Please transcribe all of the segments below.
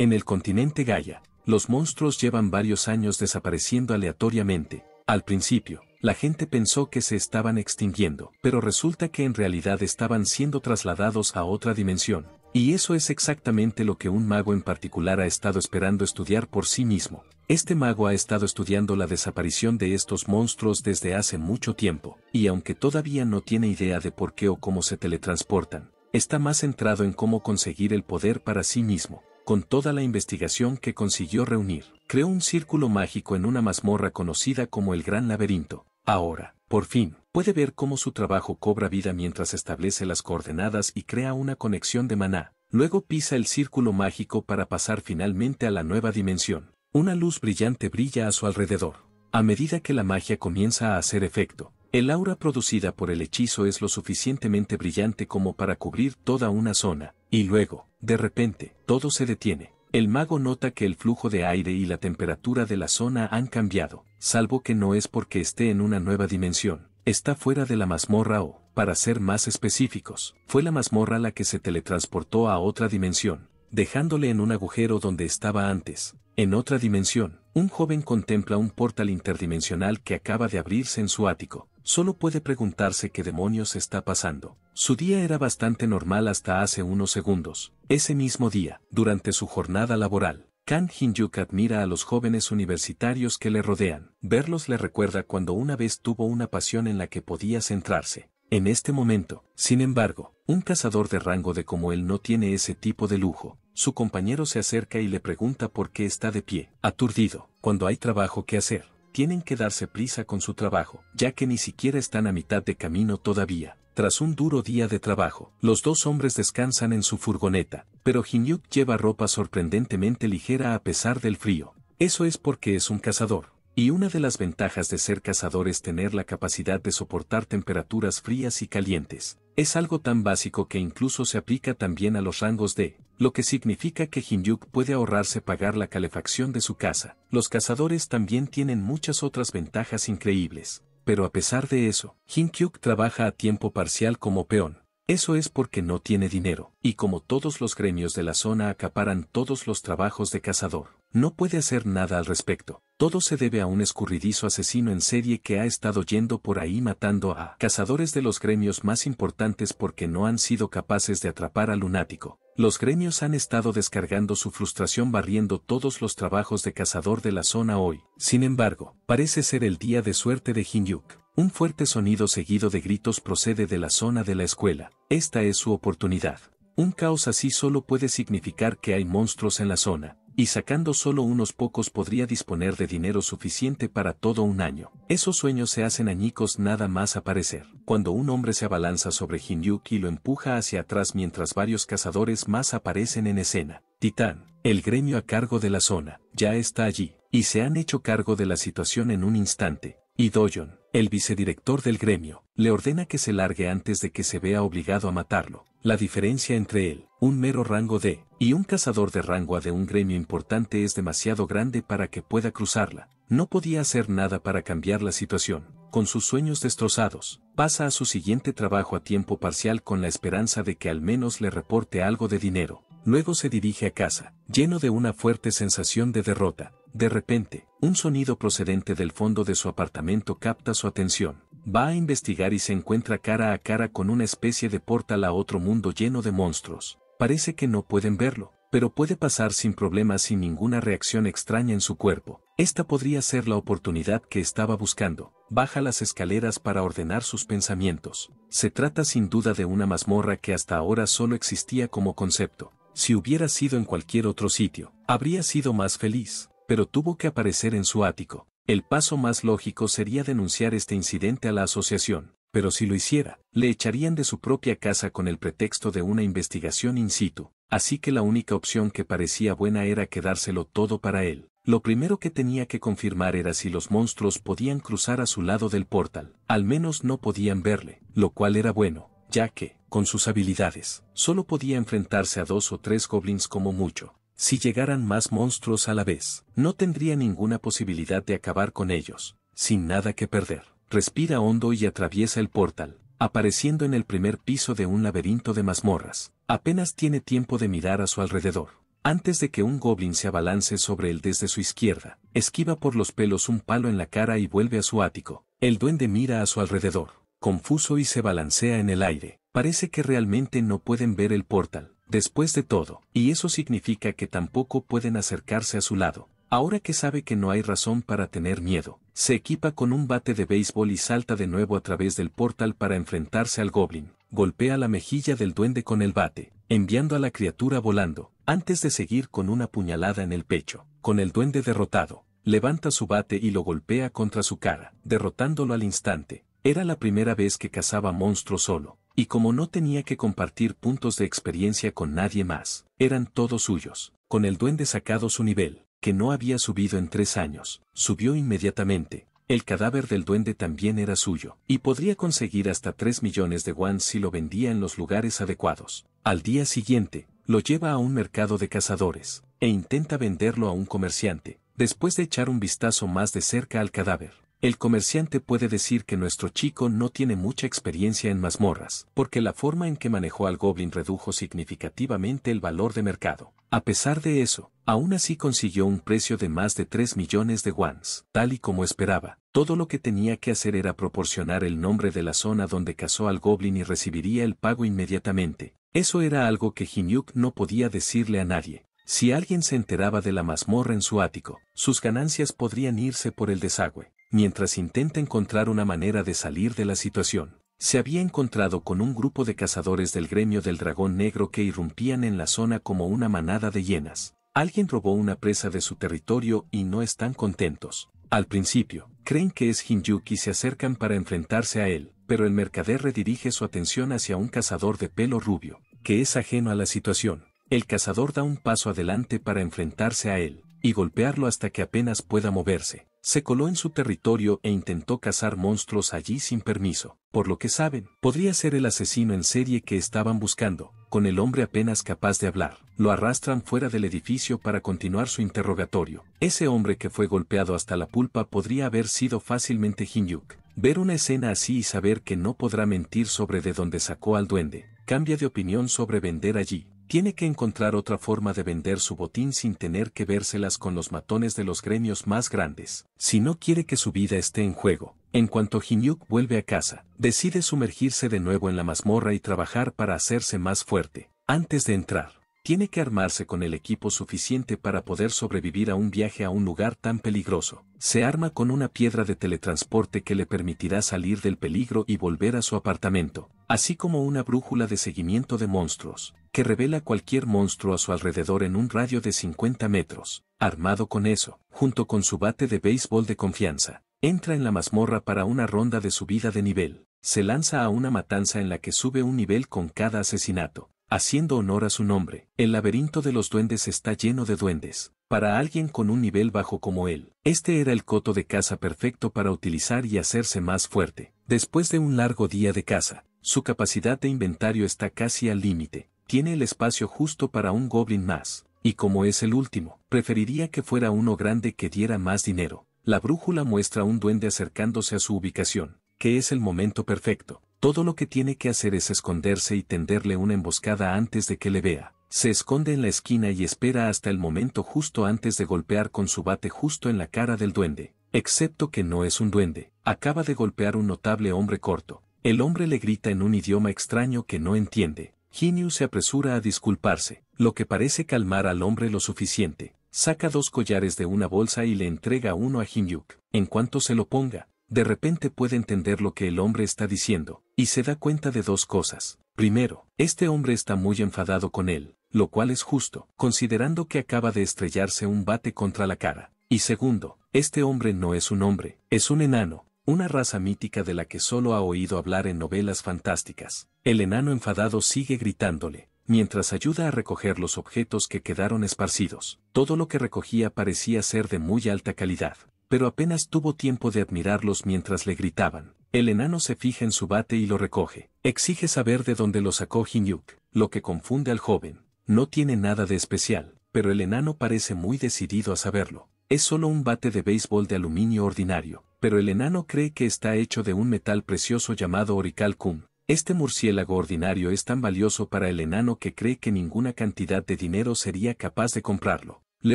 En el continente Gaia, los monstruos llevan varios años desapareciendo aleatoriamente. Al principio, la gente pensó que se estaban extinguiendo, pero resulta que en realidad estaban siendo trasladados a otra dimensión. Y eso es exactamente lo que un mago en particular ha estado esperando estudiar por sí mismo. Este mago ha estado estudiando la desaparición de estos monstruos desde hace mucho tiempo, y aunque todavía no tiene idea de por qué o cómo se teletransportan, está más centrado en cómo conseguir el poder para sí mismo con toda la investigación que consiguió reunir. Creó un círculo mágico en una mazmorra conocida como el Gran Laberinto. Ahora, por fin, puede ver cómo su trabajo cobra vida mientras establece las coordenadas y crea una conexión de maná. Luego pisa el círculo mágico para pasar finalmente a la nueva dimensión. Una luz brillante brilla a su alrededor. A medida que la magia comienza a hacer efecto, el aura producida por el hechizo es lo suficientemente brillante como para cubrir toda una zona, y luego, de repente, todo se detiene. El mago nota que el flujo de aire y la temperatura de la zona han cambiado, salvo que no es porque esté en una nueva dimensión. Está fuera de la mazmorra o, para ser más específicos, fue la mazmorra la que se teletransportó a otra dimensión, dejándole en un agujero donde estaba antes. En otra dimensión, un joven contempla un portal interdimensional que acaba de abrirse en su ático solo puede preguntarse qué demonios está pasando. Su día era bastante normal hasta hace unos segundos. Ese mismo día, durante su jornada laboral, Kang Hinjuk admira a los jóvenes universitarios que le rodean. Verlos le recuerda cuando una vez tuvo una pasión en la que podía centrarse. En este momento, sin embargo, un cazador de rango de como él no tiene ese tipo de lujo. Su compañero se acerca y le pregunta por qué está de pie, aturdido, cuando hay trabajo que hacer tienen que darse prisa con su trabajo, ya que ni siquiera están a mitad de camino todavía. Tras un duro día de trabajo, los dos hombres descansan en su furgoneta, pero Hinyuk lleva ropa sorprendentemente ligera a pesar del frío. Eso es porque es un cazador. Y una de las ventajas de ser cazador es tener la capacidad de soportar temperaturas frías y calientes. Es algo tan básico que incluso se aplica también a los rangos de lo que significa que Hinyuk puede ahorrarse pagar la calefacción de su casa. Los cazadores también tienen muchas otras ventajas increíbles. Pero a pesar de eso, Hinkyuk trabaja a tiempo parcial como peón. Eso es porque no tiene dinero, y como todos los gremios de la zona acaparan todos los trabajos de cazador, no puede hacer nada al respecto. Todo se debe a un escurridizo asesino en serie que ha estado yendo por ahí matando a cazadores de los gremios más importantes porque no han sido capaces de atrapar al lunático. Los gremios han estado descargando su frustración barriendo todos los trabajos de cazador de la zona hoy. Sin embargo, parece ser el día de suerte de Hinyuk. Un fuerte sonido seguido de gritos procede de la zona de la escuela. Esta es su oportunidad. Un caos así solo puede significar que hay monstruos en la zona y sacando solo unos pocos podría disponer de dinero suficiente para todo un año. Esos sueños se hacen añicos nada más aparecer. Cuando un hombre se abalanza sobre Hinyuk y lo empuja hacia atrás mientras varios cazadores más aparecen en escena. Titán, el gremio a cargo de la zona, ya está allí, y se han hecho cargo de la situación en un instante. Y Dojon. El vicedirector del gremio le ordena que se largue antes de que se vea obligado a matarlo. La diferencia entre él, un mero rango D, y un cazador de rango A de un gremio importante es demasiado grande para que pueda cruzarla. No podía hacer nada para cambiar la situación. Con sus sueños destrozados, pasa a su siguiente trabajo a tiempo parcial con la esperanza de que al menos le reporte algo de dinero. Luego se dirige a casa, lleno de una fuerte sensación de derrota. De repente, un sonido procedente del fondo de su apartamento capta su atención. Va a investigar y se encuentra cara a cara con una especie de portal a otro mundo lleno de monstruos. Parece que no pueden verlo, pero puede pasar sin problemas sin ninguna reacción extraña en su cuerpo. Esta podría ser la oportunidad que estaba buscando. Baja las escaleras para ordenar sus pensamientos. Se trata sin duda de una mazmorra que hasta ahora solo existía como concepto. Si hubiera sido en cualquier otro sitio, habría sido más feliz, pero tuvo que aparecer en su ático. El paso más lógico sería denunciar este incidente a la asociación, pero si lo hiciera, le echarían de su propia casa con el pretexto de una investigación in situ, así que la única opción que parecía buena era quedárselo todo para él. Lo primero que tenía que confirmar era si los monstruos podían cruzar a su lado del portal, al menos no podían verle, lo cual era bueno, ya que, con sus habilidades, solo podía enfrentarse a dos o tres goblins como mucho. Si llegaran más monstruos a la vez, no tendría ninguna posibilidad de acabar con ellos, sin nada que perder. Respira hondo y atraviesa el portal, apareciendo en el primer piso de un laberinto de mazmorras. Apenas tiene tiempo de mirar a su alrededor. Antes de que un goblin se abalance sobre él desde su izquierda, esquiva por los pelos un palo en la cara y vuelve a su ático. El duende mira a su alrededor, confuso y se balancea en el aire. Parece que realmente no pueden ver el portal, después de todo, y eso significa que tampoco pueden acercarse a su lado. Ahora que sabe que no hay razón para tener miedo, se equipa con un bate de béisbol y salta de nuevo a través del portal para enfrentarse al goblin. Golpea la mejilla del duende con el bate, enviando a la criatura volando, antes de seguir con una puñalada en el pecho. Con el duende derrotado, levanta su bate y lo golpea contra su cara, derrotándolo al instante. Era la primera vez que cazaba monstruo solo, y como no tenía que compartir puntos de experiencia con nadie más, eran todos suyos, con el duende sacado su nivel, que no había subido en tres años, subió inmediatamente, el cadáver del duende también era suyo, y podría conseguir hasta 3 millones de guan si lo vendía en los lugares adecuados. Al día siguiente, lo lleva a un mercado de cazadores, e intenta venderlo a un comerciante, después de echar un vistazo más de cerca al cadáver. El comerciante puede decir que nuestro chico no tiene mucha experiencia en mazmorras, porque la forma en que manejó al goblin redujo significativamente el valor de mercado. A pesar de eso, aún así consiguió un precio de más de 3 millones de guans, tal y como esperaba. Todo lo que tenía que hacer era proporcionar el nombre de la zona donde cazó al goblin y recibiría el pago inmediatamente. Eso era algo que Hinyuk no podía decirle a nadie. Si alguien se enteraba de la mazmorra en su ático, sus ganancias podrían irse por el desagüe mientras intenta encontrar una manera de salir de la situación. Se había encontrado con un grupo de cazadores del gremio del dragón negro que irrumpían en la zona como una manada de hienas. Alguien robó una presa de su territorio y no están contentos. Al principio, creen que es hinyuki y se acercan para enfrentarse a él, pero el mercader redirige su atención hacia un cazador de pelo rubio, que es ajeno a la situación. El cazador da un paso adelante para enfrentarse a él, y golpearlo hasta que apenas pueda moverse se coló en su territorio e intentó cazar monstruos allí sin permiso. Por lo que saben, podría ser el asesino en serie que estaban buscando, con el hombre apenas capaz de hablar. Lo arrastran fuera del edificio para continuar su interrogatorio. Ese hombre que fue golpeado hasta la pulpa podría haber sido fácilmente Hinyuk. Ver una escena así y saber que no podrá mentir sobre de dónde sacó al duende, cambia de opinión sobre vender allí tiene que encontrar otra forma de vender su botín sin tener que vérselas con los matones de los gremios más grandes, si no quiere que su vida esté en juego. En cuanto Hinyuk vuelve a casa, decide sumergirse de nuevo en la mazmorra y trabajar para hacerse más fuerte. Antes de entrar, tiene que armarse con el equipo suficiente para poder sobrevivir a un viaje a un lugar tan peligroso. Se arma con una piedra de teletransporte que le permitirá salir del peligro y volver a su apartamento, así como una brújula de seguimiento de monstruos que revela cualquier monstruo a su alrededor en un radio de 50 metros, armado con eso, junto con su bate de béisbol de confianza. Entra en la mazmorra para una ronda de subida de nivel. Se lanza a una matanza en la que sube un nivel con cada asesinato, haciendo honor a su nombre. El laberinto de los duendes está lleno de duendes. Para alguien con un nivel bajo como él, este era el coto de caza perfecto para utilizar y hacerse más fuerte. Después de un largo día de caza, su capacidad de inventario está casi al límite, tiene el espacio justo para un goblin más, y como es el último, preferiría que fuera uno grande que diera más dinero. La brújula muestra un duende acercándose a su ubicación, que es el momento perfecto. Todo lo que tiene que hacer es esconderse y tenderle una emboscada antes de que le vea. Se esconde en la esquina y espera hasta el momento justo antes de golpear con su bate justo en la cara del duende. Excepto que no es un duende, acaba de golpear un notable hombre corto. El hombre le grita en un idioma extraño que no entiende, Ginyu se apresura a disculparse, lo que parece calmar al hombre lo suficiente. Saca dos collares de una bolsa y le entrega uno a Hinyuk. En cuanto se lo ponga, de repente puede entender lo que el hombre está diciendo, y se da cuenta de dos cosas. Primero, este hombre está muy enfadado con él, lo cual es justo, considerando que acaba de estrellarse un bate contra la cara. Y segundo, este hombre no es un hombre, es un enano, una raza mítica de la que solo ha oído hablar en novelas fantásticas. El enano enfadado sigue gritándole, mientras ayuda a recoger los objetos que quedaron esparcidos. Todo lo que recogía parecía ser de muy alta calidad, pero apenas tuvo tiempo de admirarlos mientras le gritaban. El enano se fija en su bate y lo recoge. Exige saber de dónde lo sacó Hinyuk, lo que confunde al joven. No tiene nada de especial, pero el enano parece muy decidido a saberlo. Es solo un bate de béisbol de aluminio ordinario, pero el enano cree que está hecho de un metal precioso llamado oricalcum. Este murciélago ordinario es tan valioso para el enano que cree que ninguna cantidad de dinero sería capaz de comprarlo. Le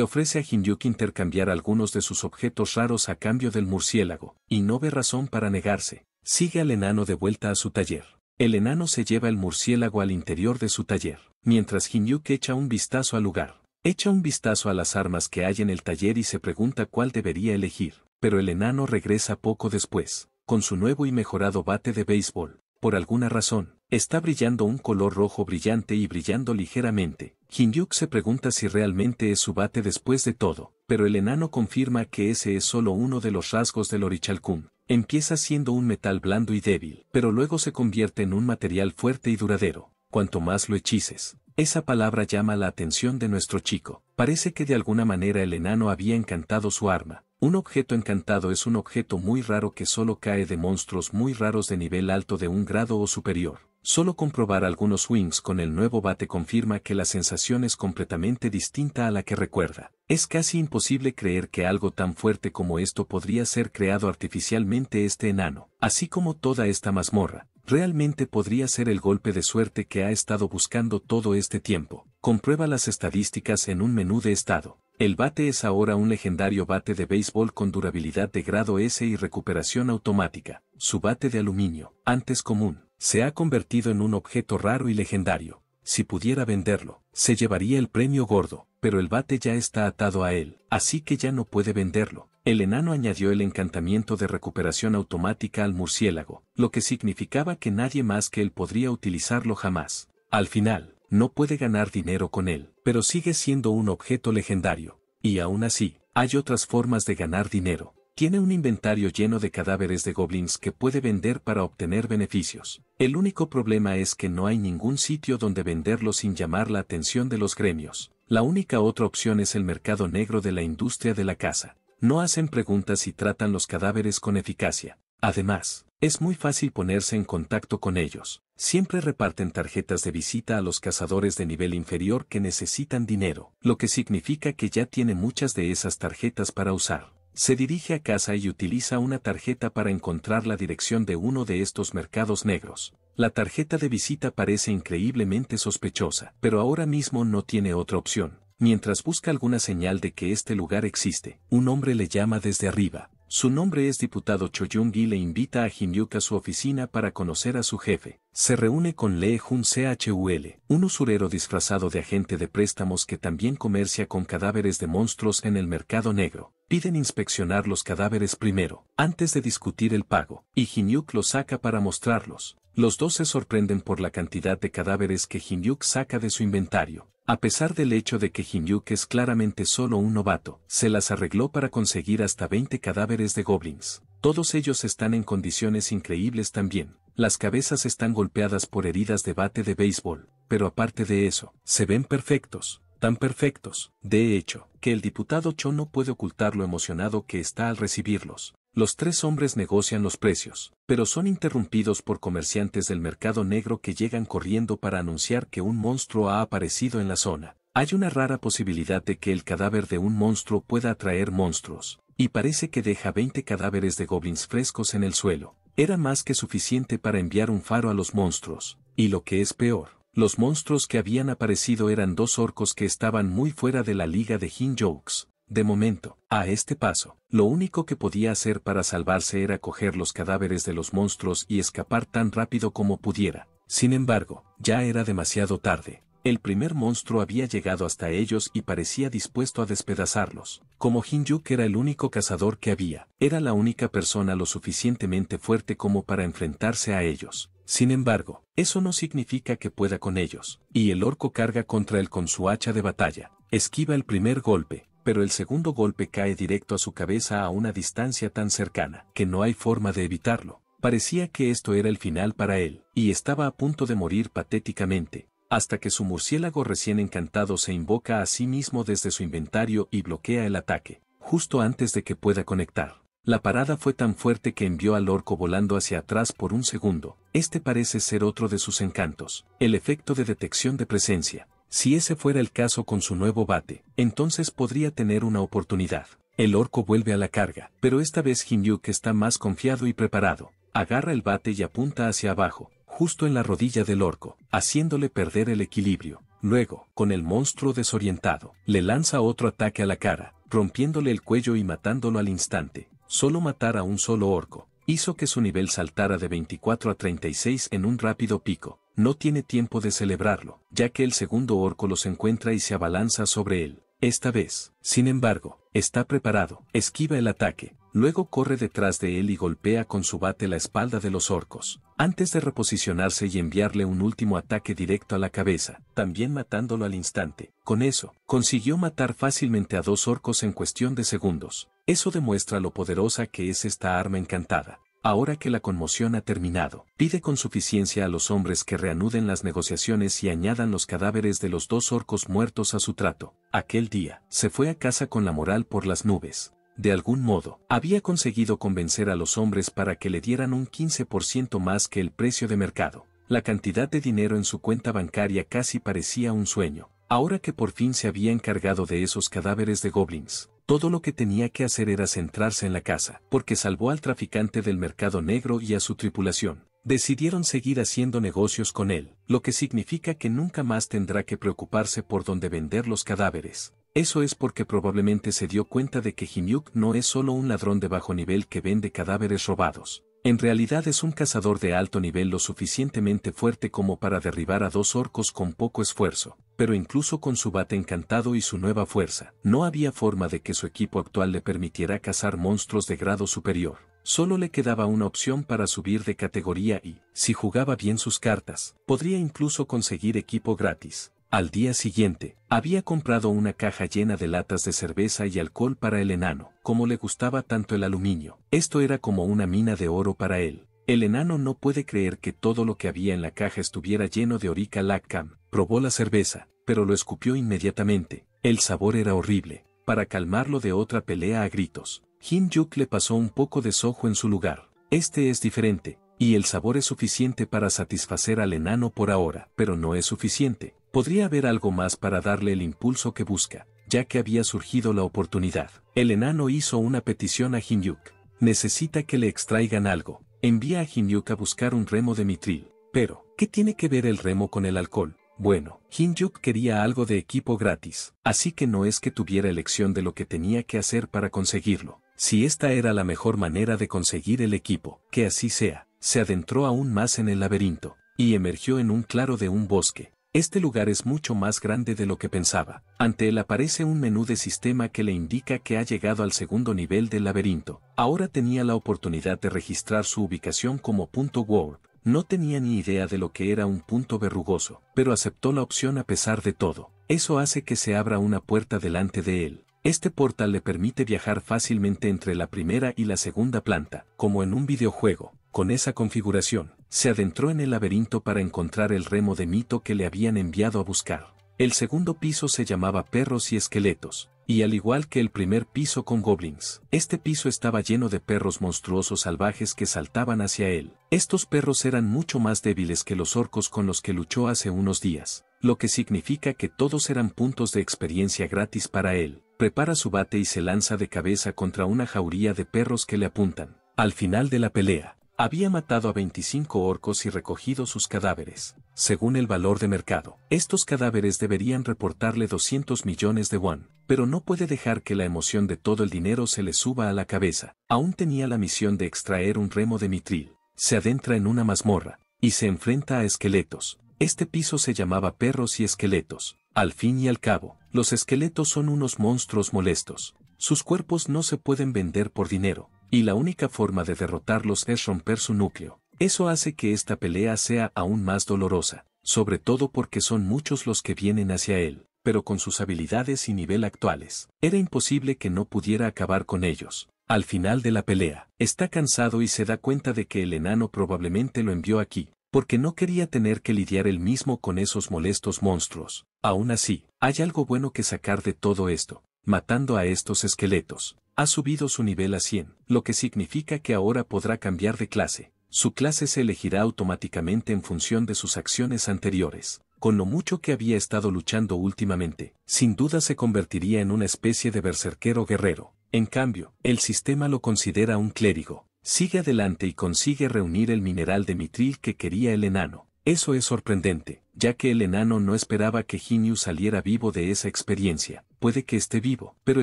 ofrece a Hinyuk intercambiar algunos de sus objetos raros a cambio del murciélago, y no ve razón para negarse. Sigue al enano de vuelta a su taller. El enano se lleva el murciélago al interior de su taller, mientras Hinyuk echa un vistazo al lugar. Echa un vistazo a las armas que hay en el taller y se pregunta cuál debería elegir pero el enano regresa poco después, con su nuevo y mejorado bate de béisbol. Por alguna razón, está brillando un color rojo brillante y brillando ligeramente. Hinyuk se pregunta si realmente es su bate después de todo, pero el enano confirma que ese es solo uno de los rasgos del orichalcum. Empieza siendo un metal blando y débil, pero luego se convierte en un material fuerte y duradero. Cuanto más lo hechices, esa palabra llama la atención de nuestro chico. Parece que de alguna manera el enano había encantado su arma, un objeto encantado es un objeto muy raro que solo cae de monstruos muy raros de nivel alto de un grado o superior. Solo comprobar algunos wings con el nuevo bate confirma que la sensación es completamente distinta a la que recuerda. Es casi imposible creer que algo tan fuerte como esto podría ser creado artificialmente este enano, así como toda esta mazmorra. Realmente podría ser el golpe de suerte que ha estado buscando todo este tiempo. Comprueba las estadísticas en un menú de estado. El bate es ahora un legendario bate de béisbol con durabilidad de grado S y recuperación automática. Su bate de aluminio, antes común, se ha convertido en un objeto raro y legendario. Si pudiera venderlo, se llevaría el premio gordo, pero el bate ya está atado a él, así que ya no puede venderlo. El enano añadió el encantamiento de recuperación automática al murciélago, lo que significaba que nadie más que él podría utilizarlo jamás. Al final, no puede ganar dinero con él, pero sigue siendo un objeto legendario. Y aún así, hay otras formas de ganar dinero. Tiene un inventario lleno de cadáveres de goblins que puede vender para obtener beneficios. El único problema es que no hay ningún sitio donde venderlo sin llamar la atención de los gremios. La única otra opción es el mercado negro de la industria de la caza. No hacen preguntas y tratan los cadáveres con eficacia. Además, es muy fácil ponerse en contacto con ellos. Siempre reparten tarjetas de visita a los cazadores de nivel inferior que necesitan dinero, lo que significa que ya tiene muchas de esas tarjetas para usar. Se dirige a casa y utiliza una tarjeta para encontrar la dirección de uno de estos mercados negros. La tarjeta de visita parece increíblemente sospechosa, pero ahora mismo no tiene otra opción. Mientras busca alguna señal de que este lugar existe, un hombre le llama desde arriba. Su nombre es diputado Choyung y le invita a Ginyuk a su oficina para conocer a su jefe. Se reúne con Lee Jun Chul, un usurero disfrazado de agente de préstamos que también comercia con cadáveres de monstruos en el mercado negro. Piden inspeccionar los cadáveres primero, antes de discutir el pago, y Himyuk los saca para mostrarlos. Los dos se sorprenden por la cantidad de cadáveres que Hinyuk saca de su inventario. A pesar del hecho de que Hinyuk es claramente solo un novato, se las arregló para conseguir hasta 20 cadáveres de goblins. Todos ellos están en condiciones increíbles también. Las cabezas están golpeadas por heridas de bate de béisbol, pero aparte de eso, se ven perfectos, tan perfectos, de hecho, que el diputado Cho no puede ocultar lo emocionado que está al recibirlos. Los tres hombres negocian los precios, pero son interrumpidos por comerciantes del mercado negro que llegan corriendo para anunciar que un monstruo ha aparecido en la zona. Hay una rara posibilidad de que el cadáver de un monstruo pueda atraer monstruos, y parece que deja 20 cadáveres de goblins frescos en el suelo. Era más que suficiente para enviar un faro a los monstruos, y lo que es peor, los monstruos que habían aparecido eran dos orcos que estaban muy fuera de la liga de Jokes. De momento, a este paso, lo único que podía hacer para salvarse era coger los cadáveres de los monstruos y escapar tan rápido como pudiera. Sin embargo, ya era demasiado tarde. El primer monstruo había llegado hasta ellos y parecía dispuesto a despedazarlos. Como Hinjuk era el único cazador que había, era la única persona lo suficientemente fuerte como para enfrentarse a ellos. Sin embargo, eso no significa que pueda con ellos, y el orco carga contra él con su hacha de batalla. Esquiva el primer golpe, pero el segundo golpe cae directo a su cabeza a una distancia tan cercana que no hay forma de evitarlo. Parecía que esto era el final para él, y estaba a punto de morir patéticamente, hasta que su murciélago recién encantado se invoca a sí mismo desde su inventario y bloquea el ataque, justo antes de que pueda conectar. La parada fue tan fuerte que envió al orco volando hacia atrás por un segundo. Este parece ser otro de sus encantos, el efecto de detección de presencia. Si ese fuera el caso con su nuevo bate, entonces podría tener una oportunidad. El orco vuelve a la carga, pero esta vez Hinyuk está más confiado y preparado. Agarra el bate y apunta hacia abajo, justo en la rodilla del orco, haciéndole perder el equilibrio. Luego, con el monstruo desorientado, le lanza otro ataque a la cara, rompiéndole el cuello y matándolo al instante. Solo matar a un solo orco, hizo que su nivel saltara de 24 a 36 en un rápido pico, no tiene tiempo de celebrarlo, ya que el segundo orco los encuentra y se abalanza sobre él. Esta vez, sin embargo, está preparado, esquiva el ataque, luego corre detrás de él y golpea con su bate la espalda de los orcos, antes de reposicionarse y enviarle un último ataque directo a la cabeza, también matándolo al instante. Con eso, consiguió matar fácilmente a dos orcos en cuestión de segundos. Eso demuestra lo poderosa que es esta arma encantada. Ahora que la conmoción ha terminado, pide con suficiencia a los hombres que reanuden las negociaciones y añadan los cadáveres de los dos orcos muertos a su trato. Aquel día, se fue a casa con la moral por las nubes. De algún modo, había conseguido convencer a los hombres para que le dieran un 15% más que el precio de mercado. La cantidad de dinero en su cuenta bancaria casi parecía un sueño, ahora que por fin se había encargado de esos cadáveres de goblins todo lo que tenía que hacer era centrarse en la casa, porque salvó al traficante del mercado negro y a su tripulación. Decidieron seguir haciendo negocios con él, lo que significa que nunca más tendrá que preocuparse por dónde vender los cadáveres. Eso es porque probablemente se dio cuenta de que Himyuk no es solo un ladrón de bajo nivel que vende cadáveres robados. En realidad es un cazador de alto nivel lo suficientemente fuerte como para derribar a dos orcos con poco esfuerzo, pero incluso con su bate encantado y su nueva fuerza, no había forma de que su equipo actual le permitiera cazar monstruos de grado superior. Solo le quedaba una opción para subir de categoría y, si jugaba bien sus cartas, podría incluso conseguir equipo gratis. Al día siguiente, había comprado una caja llena de latas de cerveza y alcohol para el enano, como le gustaba tanto el aluminio. Esto era como una mina de oro para él. El enano no puede creer que todo lo que había en la caja estuviera lleno de orica lacam. Probó la cerveza, pero lo escupió inmediatamente. El sabor era horrible. Para calmarlo de otra pelea a gritos, Jin Yuk le pasó un poco de sojo en su lugar. Este es diferente, y el sabor es suficiente para satisfacer al enano por ahora, pero no es suficiente. Podría haber algo más para darle el impulso que busca, ya que había surgido la oportunidad. El enano hizo una petición a Hinyuk. Necesita que le extraigan algo. Envía a Hinyuk a buscar un remo de mitril. Pero, ¿qué tiene que ver el remo con el alcohol? Bueno, Hin-Yuk quería algo de equipo gratis, así que no es que tuviera elección de lo que tenía que hacer para conseguirlo. Si esta era la mejor manera de conseguir el equipo, que así sea se adentró aún más en el laberinto, y emergió en un claro de un bosque. Este lugar es mucho más grande de lo que pensaba. Ante él aparece un menú de sistema que le indica que ha llegado al segundo nivel del laberinto. Ahora tenía la oportunidad de registrar su ubicación como punto World. No tenía ni idea de lo que era un punto verrugoso, pero aceptó la opción a pesar de todo. Eso hace que se abra una puerta delante de él. Este portal le permite viajar fácilmente entre la primera y la segunda planta, como en un videojuego con esa configuración, se adentró en el laberinto para encontrar el remo de mito que le habían enviado a buscar. El segundo piso se llamaba Perros y Esqueletos, y al igual que el primer piso con goblins, este piso estaba lleno de perros monstruosos salvajes que saltaban hacia él. Estos perros eran mucho más débiles que los orcos con los que luchó hace unos días, lo que significa que todos eran puntos de experiencia gratis para él. Prepara su bate y se lanza de cabeza contra una jauría de perros que le apuntan. Al final de la pelea, había matado a 25 orcos y recogido sus cadáveres, según el valor de mercado. Estos cadáveres deberían reportarle 200 millones de won, pero no puede dejar que la emoción de todo el dinero se le suba a la cabeza. Aún tenía la misión de extraer un remo de mitril. Se adentra en una mazmorra, y se enfrenta a esqueletos. Este piso se llamaba perros y esqueletos. Al fin y al cabo, los esqueletos son unos monstruos molestos. Sus cuerpos no se pueden vender por dinero, y la única forma de derrotarlos es romper su núcleo. Eso hace que esta pelea sea aún más dolorosa, sobre todo porque son muchos los que vienen hacia él, pero con sus habilidades y nivel actuales, era imposible que no pudiera acabar con ellos. Al final de la pelea, está cansado y se da cuenta de que el enano probablemente lo envió aquí, porque no quería tener que lidiar él mismo con esos molestos monstruos. Aún así, hay algo bueno que sacar de todo esto, matando a estos esqueletos ha subido su nivel a 100, lo que significa que ahora podrá cambiar de clase. Su clase se elegirá automáticamente en función de sus acciones anteriores. Con lo mucho que había estado luchando últimamente, sin duda se convertiría en una especie de berserquero guerrero. En cambio, el sistema lo considera un clérigo. Sigue adelante y consigue reunir el mineral de mitril que quería el enano. Eso es sorprendente ya que el enano no esperaba que Ginyu saliera vivo de esa experiencia. Puede que esté vivo, pero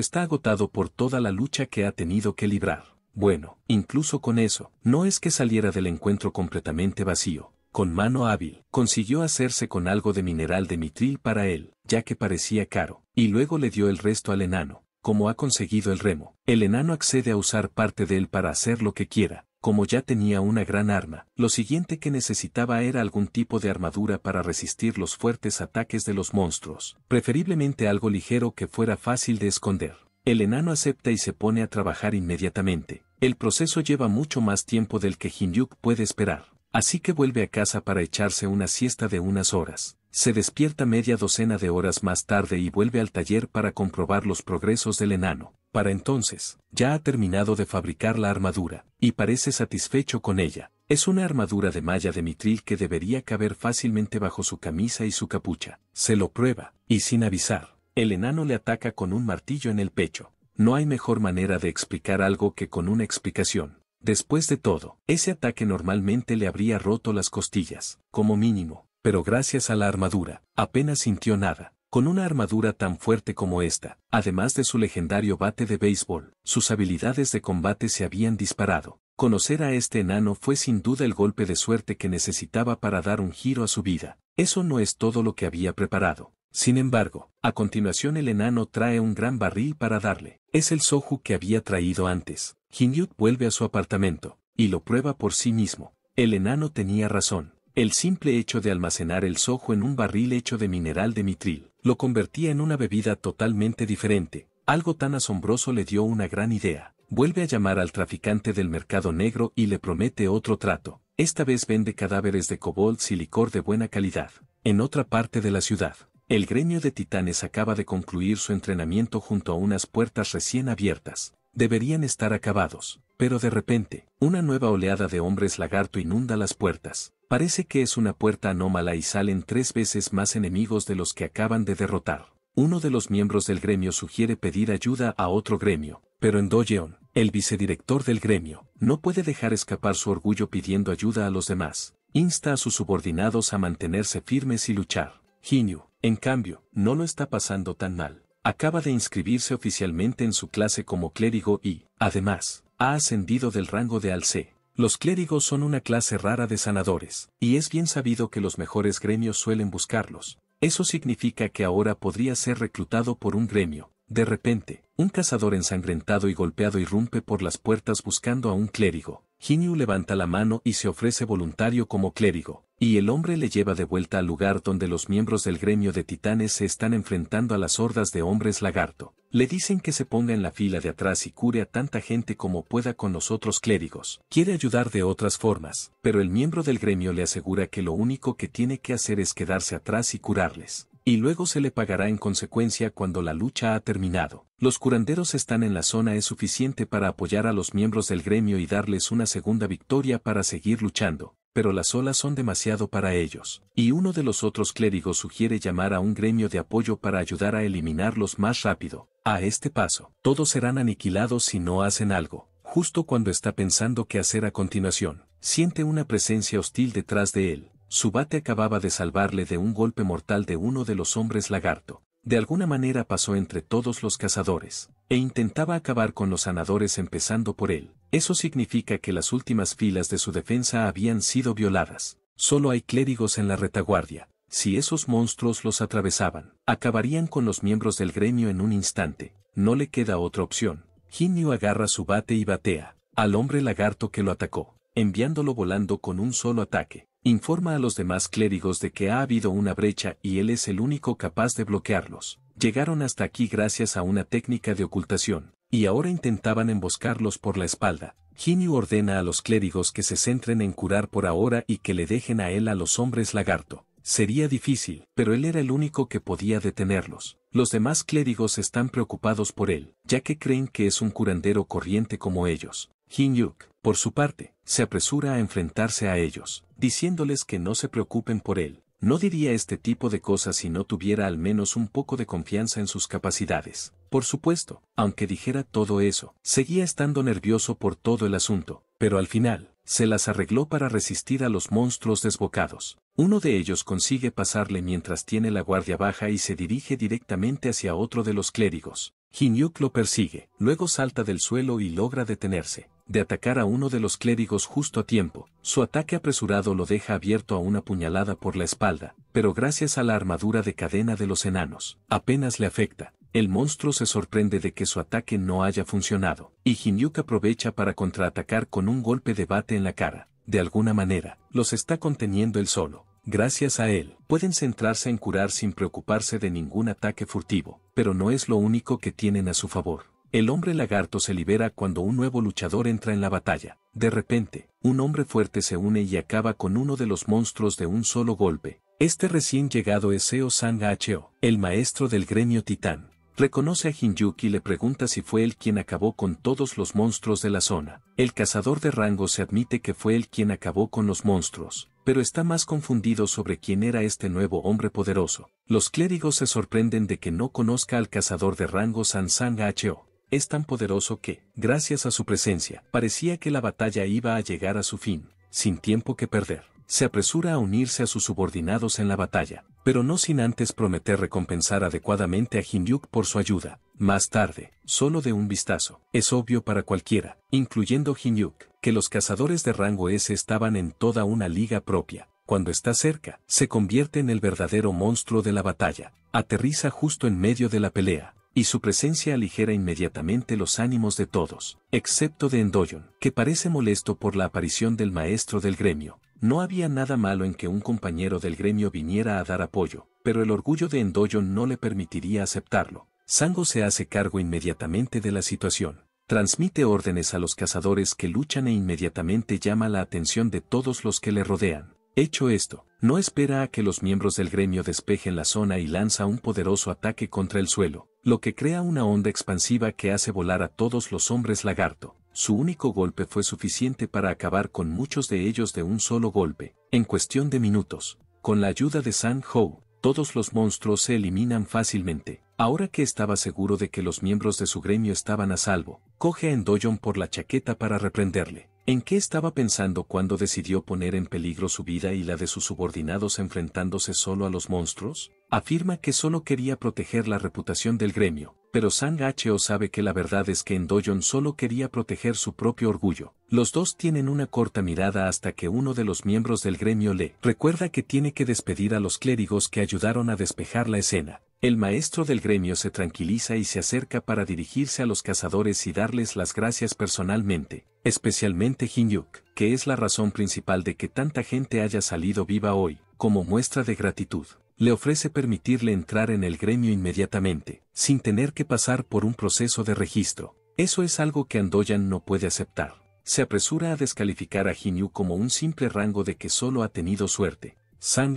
está agotado por toda la lucha que ha tenido que librar. Bueno, incluso con eso, no es que saliera del encuentro completamente vacío. Con mano hábil, consiguió hacerse con algo de mineral de mitril para él, ya que parecía caro, y luego le dio el resto al enano como ha conseguido el remo. El enano accede a usar parte de él para hacer lo que quiera, como ya tenía una gran arma, lo siguiente que necesitaba era algún tipo de armadura para resistir los fuertes ataques de los monstruos, preferiblemente algo ligero que fuera fácil de esconder. El enano acepta y se pone a trabajar inmediatamente. El proceso lleva mucho más tiempo del que Hinyuk puede esperar, así que vuelve a casa para echarse una siesta de unas horas. Se despierta media docena de horas más tarde y vuelve al taller para comprobar los progresos del enano. Para entonces, ya ha terminado de fabricar la armadura, y parece satisfecho con ella. Es una armadura de malla de mitril que debería caber fácilmente bajo su camisa y su capucha. Se lo prueba, y sin avisar, el enano le ataca con un martillo en el pecho. No hay mejor manera de explicar algo que con una explicación. Después de todo, ese ataque normalmente le habría roto las costillas, como mínimo, pero gracias a la armadura, apenas sintió nada. Con una armadura tan fuerte como esta, además de su legendario bate de béisbol, sus habilidades de combate se habían disparado. Conocer a este enano fue sin duda el golpe de suerte que necesitaba para dar un giro a su vida. Eso no es todo lo que había preparado. Sin embargo, a continuación el enano trae un gran barril para darle. Es el soju que había traído antes. Hinyut vuelve a su apartamento, y lo prueba por sí mismo. El enano tenía razón. El simple hecho de almacenar el sojo en un barril hecho de mineral de mitril, lo convertía en una bebida totalmente diferente. Algo tan asombroso le dio una gran idea. Vuelve a llamar al traficante del mercado negro y le promete otro trato. Esta vez vende cadáveres de cobalt y licor de buena calidad. En otra parte de la ciudad, el gremio de titanes acaba de concluir su entrenamiento junto a unas puertas recién abiertas. Deberían estar acabados, pero de repente, una nueva oleada de hombres lagarto inunda las puertas. Parece que es una puerta anómala y salen tres veces más enemigos de los que acaban de derrotar. Uno de los miembros del gremio sugiere pedir ayuda a otro gremio, pero en Dojeon, el vicedirector del gremio, no puede dejar escapar su orgullo pidiendo ayuda a los demás. Insta a sus subordinados a mantenerse firmes y luchar. Ginyu, en cambio, no lo está pasando tan mal. Acaba de inscribirse oficialmente en su clase como clérigo y, además, ha ascendido del rango de alce. Los clérigos son una clase rara de sanadores, y es bien sabido que los mejores gremios suelen buscarlos. Eso significa que ahora podría ser reclutado por un gremio. De repente, un cazador ensangrentado y golpeado irrumpe por las puertas buscando a un clérigo. Ginyu levanta la mano y se ofrece voluntario como clérigo, y el hombre le lleva de vuelta al lugar donde los miembros del gremio de titanes se están enfrentando a las hordas de hombres lagarto. Le dicen que se ponga en la fila de atrás y cure a tanta gente como pueda con los otros clérigos. Quiere ayudar de otras formas, pero el miembro del gremio le asegura que lo único que tiene que hacer es quedarse atrás y curarles. Y luego se le pagará en consecuencia cuando la lucha ha terminado. Los curanderos están en la zona es suficiente para apoyar a los miembros del gremio y darles una segunda victoria para seguir luchando pero las olas son demasiado para ellos, y uno de los otros clérigos sugiere llamar a un gremio de apoyo para ayudar a eliminarlos más rápido. A este paso, todos serán aniquilados si no hacen algo. Justo cuando está pensando qué hacer a continuación, siente una presencia hostil detrás de él. Su bate acababa de salvarle de un golpe mortal de uno de los hombres lagarto. De alguna manera pasó entre todos los cazadores, e intentaba acabar con los sanadores empezando por él, eso significa que las últimas filas de su defensa habían sido violadas. Solo hay clérigos en la retaguardia. Si esos monstruos los atravesaban, acabarían con los miembros del gremio en un instante. No le queda otra opción. ginio agarra su bate y batea al hombre lagarto que lo atacó, enviándolo volando con un solo ataque. Informa a los demás clérigos de que ha habido una brecha y él es el único capaz de bloquearlos. Llegaron hasta aquí gracias a una técnica de ocultación y ahora intentaban emboscarlos por la espalda. Ginyu ordena a los clérigos que se centren en curar por ahora y que le dejen a él a los hombres lagarto. Sería difícil, pero él era el único que podía detenerlos. Los demás clérigos están preocupados por él, ya que creen que es un curandero corriente como ellos. Hein-Yuk, por su parte, se apresura a enfrentarse a ellos, diciéndoles que no se preocupen por él, no diría este tipo de cosas si no tuviera al menos un poco de confianza en sus capacidades. Por supuesto, aunque dijera todo eso, seguía estando nervioso por todo el asunto, pero al final, se las arregló para resistir a los monstruos desbocados. Uno de ellos consigue pasarle mientras tiene la guardia baja y se dirige directamente hacia otro de los clérigos. Hinyuk lo persigue, luego salta del suelo y logra detenerse de atacar a uno de los clérigos justo a tiempo. Su ataque apresurado lo deja abierto a una puñalada por la espalda, pero gracias a la armadura de cadena de los enanos, apenas le afecta. El monstruo se sorprende de que su ataque no haya funcionado, y Hinyuk aprovecha para contraatacar con un golpe de bate en la cara. De alguna manera, los está conteniendo él solo. Gracias a él, pueden centrarse en curar sin preocuparse de ningún ataque furtivo, pero no es lo único que tienen a su favor. El hombre lagarto se libera cuando un nuevo luchador entra en la batalla. De repente, un hombre fuerte se une y acaba con uno de los monstruos de un solo golpe. Este recién llegado es Seo Sanga el maestro del gremio titán. Reconoce a Hinyuki y le pregunta si fue él quien acabó con todos los monstruos de la zona. El cazador de rango se admite que fue él quien acabó con los monstruos, pero está más confundido sobre quién era este nuevo hombre poderoso. Los clérigos se sorprenden de que no conozca al cazador de rango Sansanga Ho es tan poderoso que, gracias a su presencia, parecía que la batalla iba a llegar a su fin, sin tiempo que perder. Se apresura a unirse a sus subordinados en la batalla, pero no sin antes prometer recompensar adecuadamente a Hinyuk por su ayuda. Más tarde, solo de un vistazo, es obvio para cualquiera, incluyendo Hinyuk, que los cazadores de rango S estaban en toda una liga propia, cuando está cerca, se convierte en el verdadero monstruo de la batalla. Aterriza justo en medio de la pelea, y su presencia aligera inmediatamente los ánimos de todos, excepto de Endoyon, que parece molesto por la aparición del maestro del gremio. No había nada malo en que un compañero del gremio viniera a dar apoyo, pero el orgullo de Endoyon no le permitiría aceptarlo. Sango se hace cargo inmediatamente de la situación. Transmite órdenes a los cazadores que luchan e inmediatamente llama la atención de todos los que le rodean. Hecho esto, no espera a que los miembros del gremio despejen la zona y lanza un poderoso ataque contra el suelo, lo que crea una onda expansiva que hace volar a todos los hombres lagarto. Su único golpe fue suficiente para acabar con muchos de ellos de un solo golpe, en cuestión de minutos. Con la ayuda de San Ho, todos los monstruos se eliminan fácilmente. Ahora que estaba seguro de que los miembros de su gremio estaban a salvo, coge a Endoyon por la chaqueta para reprenderle. ¿En qué estaba pensando cuando decidió poner en peligro su vida y la de sus subordinados enfrentándose solo a los monstruos? Afirma que solo quería proteger la reputación del gremio, pero Sang H.O. sabe que la verdad es que Endoyon solo quería proteger su propio orgullo. Los dos tienen una corta mirada hasta que uno de los miembros del gremio le recuerda que tiene que despedir a los clérigos que ayudaron a despejar la escena. El maestro del gremio se tranquiliza y se acerca para dirigirse a los cazadores y darles las gracias personalmente, especialmente Hinyuk, que es la razón principal de que tanta gente haya salido viva hoy, como muestra de gratitud. Le ofrece permitirle entrar en el gremio inmediatamente, sin tener que pasar por un proceso de registro. Eso es algo que Andoyan no puede aceptar. Se apresura a descalificar a Hinyu como un simple rango de que solo ha tenido suerte. Sang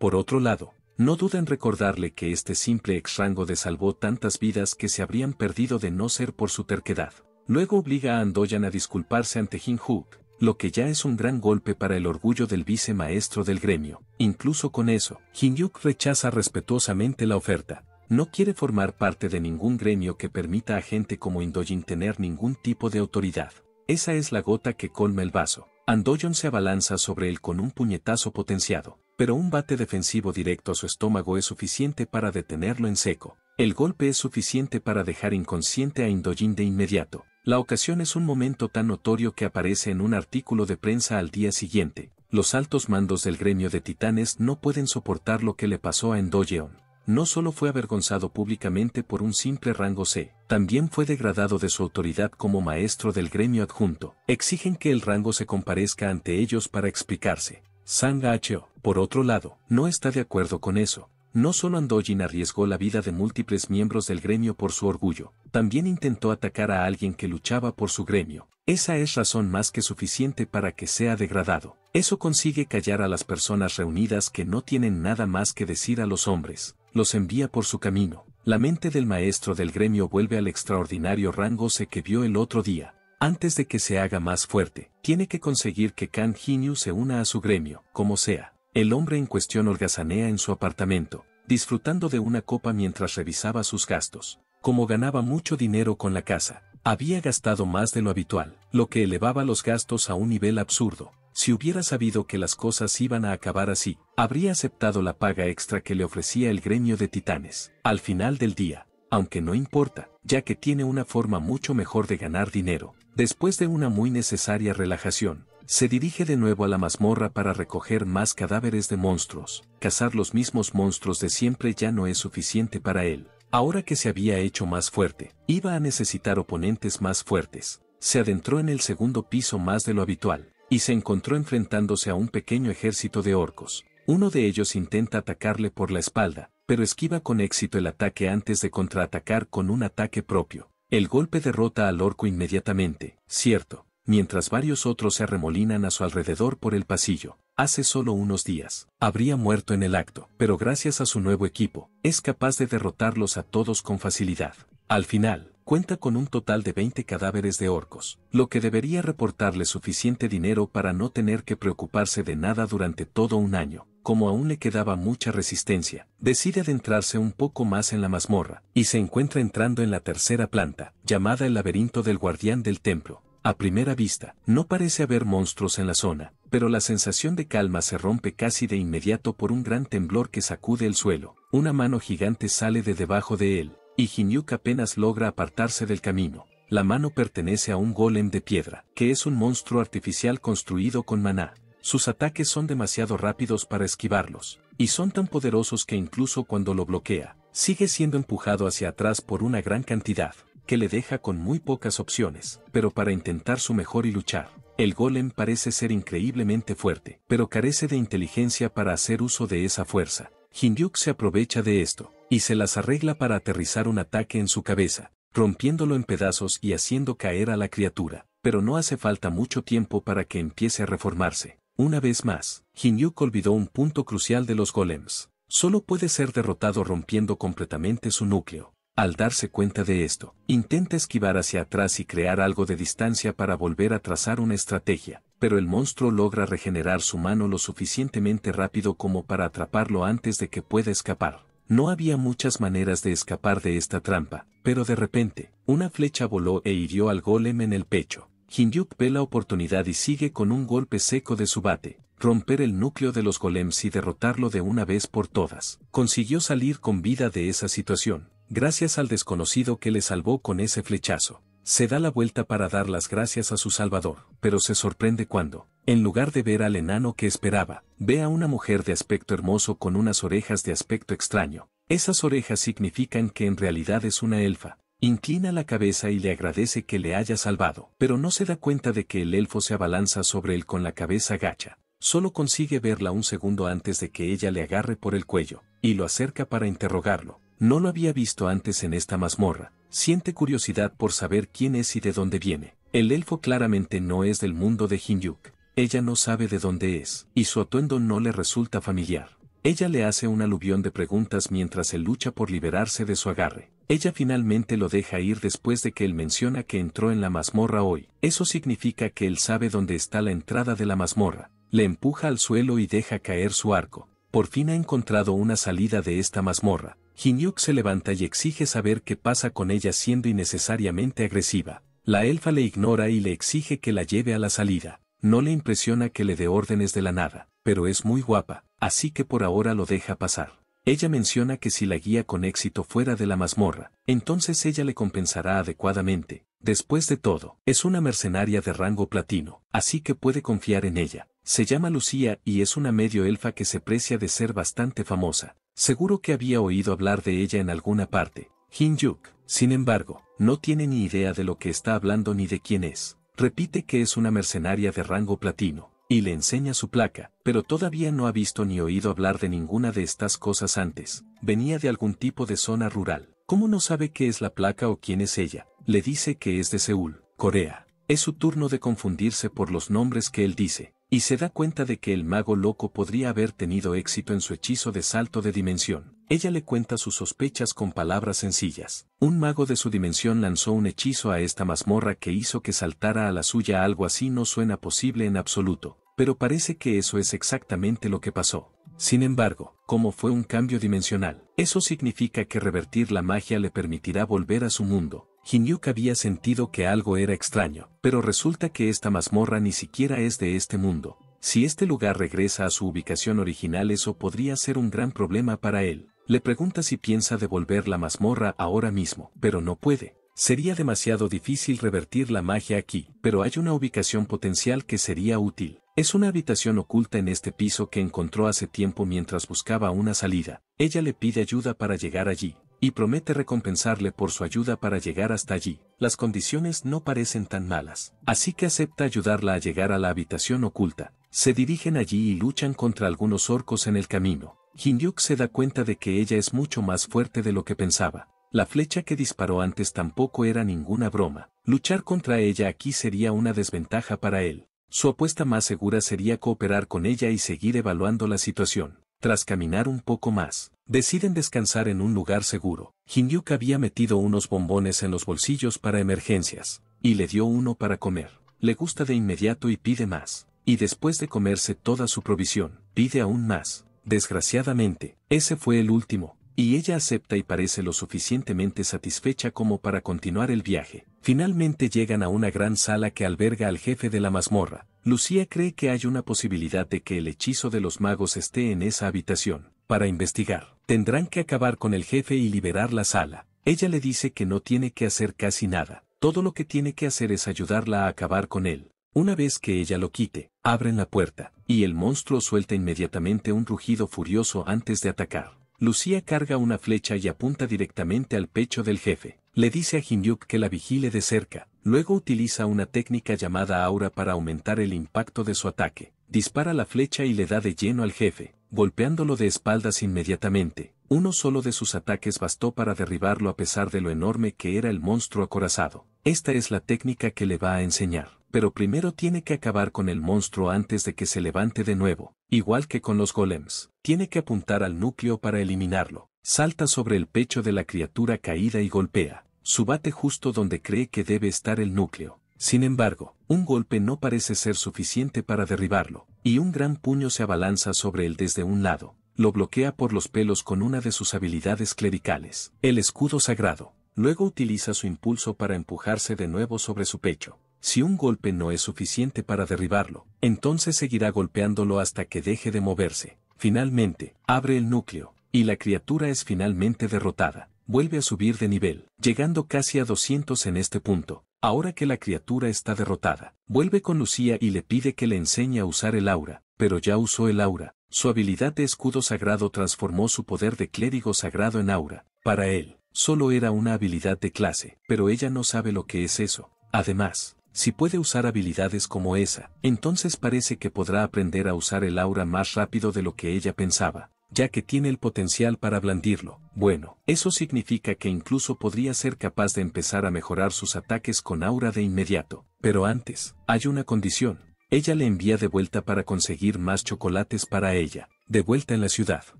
Por otro lado, no duda en recordarle que este simple ex rango de salvó tantas vidas que se habrían perdido de no ser por su terquedad. Luego obliga a Andoyan a disculparse ante Hook, lo que ya es un gran golpe para el orgullo del vicemaestro del gremio. Incluso con eso, Jin-Yuk rechaza respetuosamente la oferta. No quiere formar parte de ningún gremio que permita a gente como Indoyin tener ningún tipo de autoridad. Esa es la gota que colma el vaso. Andoyon se abalanza sobre él con un puñetazo potenciado pero un bate defensivo directo a su estómago es suficiente para detenerlo en seco. El golpe es suficiente para dejar inconsciente a Indojin de inmediato. La ocasión es un momento tan notorio que aparece en un artículo de prensa al día siguiente. Los altos mandos del gremio de titanes no pueden soportar lo que le pasó a Indojeon. No solo fue avergonzado públicamente por un simple rango C, también fue degradado de su autoridad como maestro del gremio adjunto. Exigen que el rango se comparezca ante ellos para explicarse. Sang Acheo, por otro lado, no está de acuerdo con eso. No solo Andojin arriesgó la vida de múltiples miembros del gremio por su orgullo, también intentó atacar a alguien que luchaba por su gremio. Esa es razón más que suficiente para que sea degradado. Eso consigue callar a las personas reunidas que no tienen nada más que decir a los hombres. Los envía por su camino. La mente del maestro del gremio vuelve al extraordinario rango se que vio el otro día. Antes de que se haga más fuerte, tiene que conseguir que Kang Hinyu se una a su gremio, como sea. El hombre en cuestión holgazanea en su apartamento, disfrutando de una copa mientras revisaba sus gastos. Como ganaba mucho dinero con la casa, había gastado más de lo habitual, lo que elevaba los gastos a un nivel absurdo. Si hubiera sabido que las cosas iban a acabar así, habría aceptado la paga extra que le ofrecía el gremio de titanes. Al final del día, aunque no importa, ya que tiene una forma mucho mejor de ganar dinero, Después de una muy necesaria relajación, se dirige de nuevo a la mazmorra para recoger más cadáveres de monstruos. Cazar los mismos monstruos de siempre ya no es suficiente para él. Ahora que se había hecho más fuerte, iba a necesitar oponentes más fuertes. Se adentró en el segundo piso más de lo habitual, y se encontró enfrentándose a un pequeño ejército de orcos. Uno de ellos intenta atacarle por la espalda, pero esquiva con éxito el ataque antes de contraatacar con un ataque propio. El golpe derrota al orco inmediatamente, cierto, mientras varios otros se arremolinan a su alrededor por el pasillo. Hace solo unos días, habría muerto en el acto, pero gracias a su nuevo equipo, es capaz de derrotarlos a todos con facilidad. Al final, cuenta con un total de 20 cadáveres de orcos, lo que debería reportarle suficiente dinero para no tener que preocuparse de nada durante todo un año. Como aún le quedaba mucha resistencia, decide adentrarse un poco más en la mazmorra, y se encuentra entrando en la tercera planta, llamada el laberinto del guardián del templo. A primera vista, no parece haber monstruos en la zona, pero la sensación de calma se rompe casi de inmediato por un gran temblor que sacude el suelo. Una mano gigante sale de debajo de él, y Hinyuk apenas logra apartarse del camino. La mano pertenece a un golem de piedra, que es un monstruo artificial construido con maná. Sus ataques son demasiado rápidos para esquivarlos, y son tan poderosos que incluso cuando lo bloquea, sigue siendo empujado hacia atrás por una gran cantidad, que le deja con muy pocas opciones, pero para intentar su mejor y luchar. El golem parece ser increíblemente fuerte, pero carece de inteligencia para hacer uso de esa fuerza. Hiny-Yuk se aprovecha de esto, y se las arregla para aterrizar un ataque en su cabeza, rompiéndolo en pedazos y haciendo caer a la criatura, pero no hace falta mucho tiempo para que empiece a reformarse. Una vez más, jin-yuk olvidó un punto crucial de los golems. Solo puede ser derrotado rompiendo completamente su núcleo. Al darse cuenta de esto, intenta esquivar hacia atrás y crear algo de distancia para volver a trazar una estrategia, pero el monstruo logra regenerar su mano lo suficientemente rápido como para atraparlo antes de que pueda escapar. No había muchas maneras de escapar de esta trampa, pero de repente, una flecha voló e hirió al golem en el pecho. Hinyuk ve la oportunidad y sigue con un golpe seco de su bate, romper el núcleo de los golems y derrotarlo de una vez por todas. Consiguió salir con vida de esa situación, gracias al desconocido que le salvó con ese flechazo se da la vuelta para dar las gracias a su salvador, pero se sorprende cuando, en lugar de ver al enano que esperaba, ve a una mujer de aspecto hermoso con unas orejas de aspecto extraño. Esas orejas significan que en realidad es una elfa. Inclina la cabeza y le agradece que le haya salvado, pero no se da cuenta de que el elfo se abalanza sobre él con la cabeza gacha. Solo consigue verla un segundo antes de que ella le agarre por el cuello, y lo acerca para interrogarlo. No lo había visto antes en esta mazmorra, siente curiosidad por saber quién es y de dónde viene. El elfo claramente no es del mundo de Hinyuk. Ella no sabe de dónde es, y su atuendo no le resulta familiar. Ella le hace un aluvión de preguntas mientras él lucha por liberarse de su agarre. Ella finalmente lo deja ir después de que él menciona que entró en la mazmorra hoy. Eso significa que él sabe dónde está la entrada de la mazmorra. Le empuja al suelo y deja caer su arco por fin ha encontrado una salida de esta mazmorra. Hinyuk se levanta y exige saber qué pasa con ella siendo innecesariamente agresiva. La elfa le ignora y le exige que la lleve a la salida. No le impresiona que le dé órdenes de la nada, pero es muy guapa, así que por ahora lo deja pasar. Ella menciona que si la guía con éxito fuera de la mazmorra, entonces ella le compensará adecuadamente, Después de todo, es una mercenaria de rango platino, así que puede confiar en ella. Se llama Lucía y es una medio elfa que se precia de ser bastante famosa. Seguro que había oído hablar de ella en alguna parte. Hin Yuk, sin embargo, no tiene ni idea de lo que está hablando ni de quién es. Repite que es una mercenaria de rango platino, y le enseña su placa, pero todavía no ha visto ni oído hablar de ninguna de estas cosas antes. Venía de algún tipo de zona rural. ¿Cómo no sabe qué es la placa o quién es ella? Le dice que es de Seúl, Corea. Es su turno de confundirse por los nombres que él dice, y se da cuenta de que el mago loco podría haber tenido éxito en su hechizo de salto de dimensión. Ella le cuenta sus sospechas con palabras sencillas. Un mago de su dimensión lanzó un hechizo a esta mazmorra que hizo que saltara a la suya algo así no suena posible en absoluto. Pero parece que eso es exactamente lo que pasó. Sin embargo, como fue un cambio dimensional, eso significa que revertir la magia le permitirá volver a su mundo. Hinyuk había sentido que algo era extraño, pero resulta que esta mazmorra ni siquiera es de este mundo. Si este lugar regresa a su ubicación original eso podría ser un gran problema para él. Le pregunta si piensa devolver la mazmorra ahora mismo, pero no puede. Sería demasiado difícil revertir la magia aquí, pero hay una ubicación potencial que sería útil. Es una habitación oculta en este piso que encontró hace tiempo mientras buscaba una salida. Ella le pide ayuda para llegar allí, y promete recompensarle por su ayuda para llegar hasta allí. Las condiciones no parecen tan malas, así que acepta ayudarla a llegar a la habitación oculta. Se dirigen allí y luchan contra algunos orcos en el camino. Hinyuk se da cuenta de que ella es mucho más fuerte de lo que pensaba. La flecha que disparó antes tampoco era ninguna broma. Luchar contra ella aquí sería una desventaja para él. Su apuesta más segura sería cooperar con ella y seguir evaluando la situación. Tras caminar un poco más, deciden descansar en un lugar seguro. Hinyuk había metido unos bombones en los bolsillos para emergencias, y le dio uno para comer. Le gusta de inmediato y pide más. Y después de comerse toda su provisión, pide aún más. Desgraciadamente, ese fue el último, y ella acepta y parece lo suficientemente satisfecha como para continuar el viaje. Finalmente llegan a una gran sala que alberga al jefe de la mazmorra. Lucía cree que hay una posibilidad de que el hechizo de los magos esté en esa habitación. Para investigar, tendrán que acabar con el jefe y liberar la sala. Ella le dice que no tiene que hacer casi nada. Todo lo que tiene que hacer es ayudarla a acabar con él. Una vez que ella lo quite, abren la puerta, y el monstruo suelta inmediatamente un rugido furioso antes de atacar. Lucía carga una flecha y apunta directamente al pecho del jefe. Le dice a Hinyuk que la vigile de cerca, luego utiliza una técnica llamada aura para aumentar el impacto de su ataque. Dispara la flecha y le da de lleno al jefe, golpeándolo de espaldas inmediatamente. Uno solo de sus ataques bastó para derribarlo a pesar de lo enorme que era el monstruo acorazado. Esta es la técnica que le va a enseñar. Pero primero tiene que acabar con el monstruo antes de que se levante de nuevo, igual que con los golems. Tiene que apuntar al núcleo para eliminarlo. Salta sobre el pecho de la criatura caída y golpea subate justo donde cree que debe estar el núcleo. Sin embargo, un golpe no parece ser suficiente para derribarlo, y un gran puño se abalanza sobre él desde un lado, lo bloquea por los pelos con una de sus habilidades clericales, el escudo sagrado. Luego utiliza su impulso para empujarse de nuevo sobre su pecho. Si un golpe no es suficiente para derribarlo, entonces seguirá golpeándolo hasta que deje de moverse. Finalmente, abre el núcleo, y la criatura es finalmente derrotada vuelve a subir de nivel, llegando casi a 200 en este punto. Ahora que la criatura está derrotada, vuelve con Lucía y le pide que le enseñe a usar el aura, pero ya usó el aura. Su habilidad de escudo sagrado transformó su poder de clérigo sagrado en aura. Para él, solo era una habilidad de clase, pero ella no sabe lo que es eso. Además, si puede usar habilidades como esa, entonces parece que podrá aprender a usar el aura más rápido de lo que ella pensaba ya que tiene el potencial para blandirlo. Bueno, eso significa que incluso podría ser capaz de empezar a mejorar sus ataques con aura de inmediato. Pero antes, hay una condición. Ella le envía de vuelta para conseguir más chocolates para ella. De vuelta en la ciudad,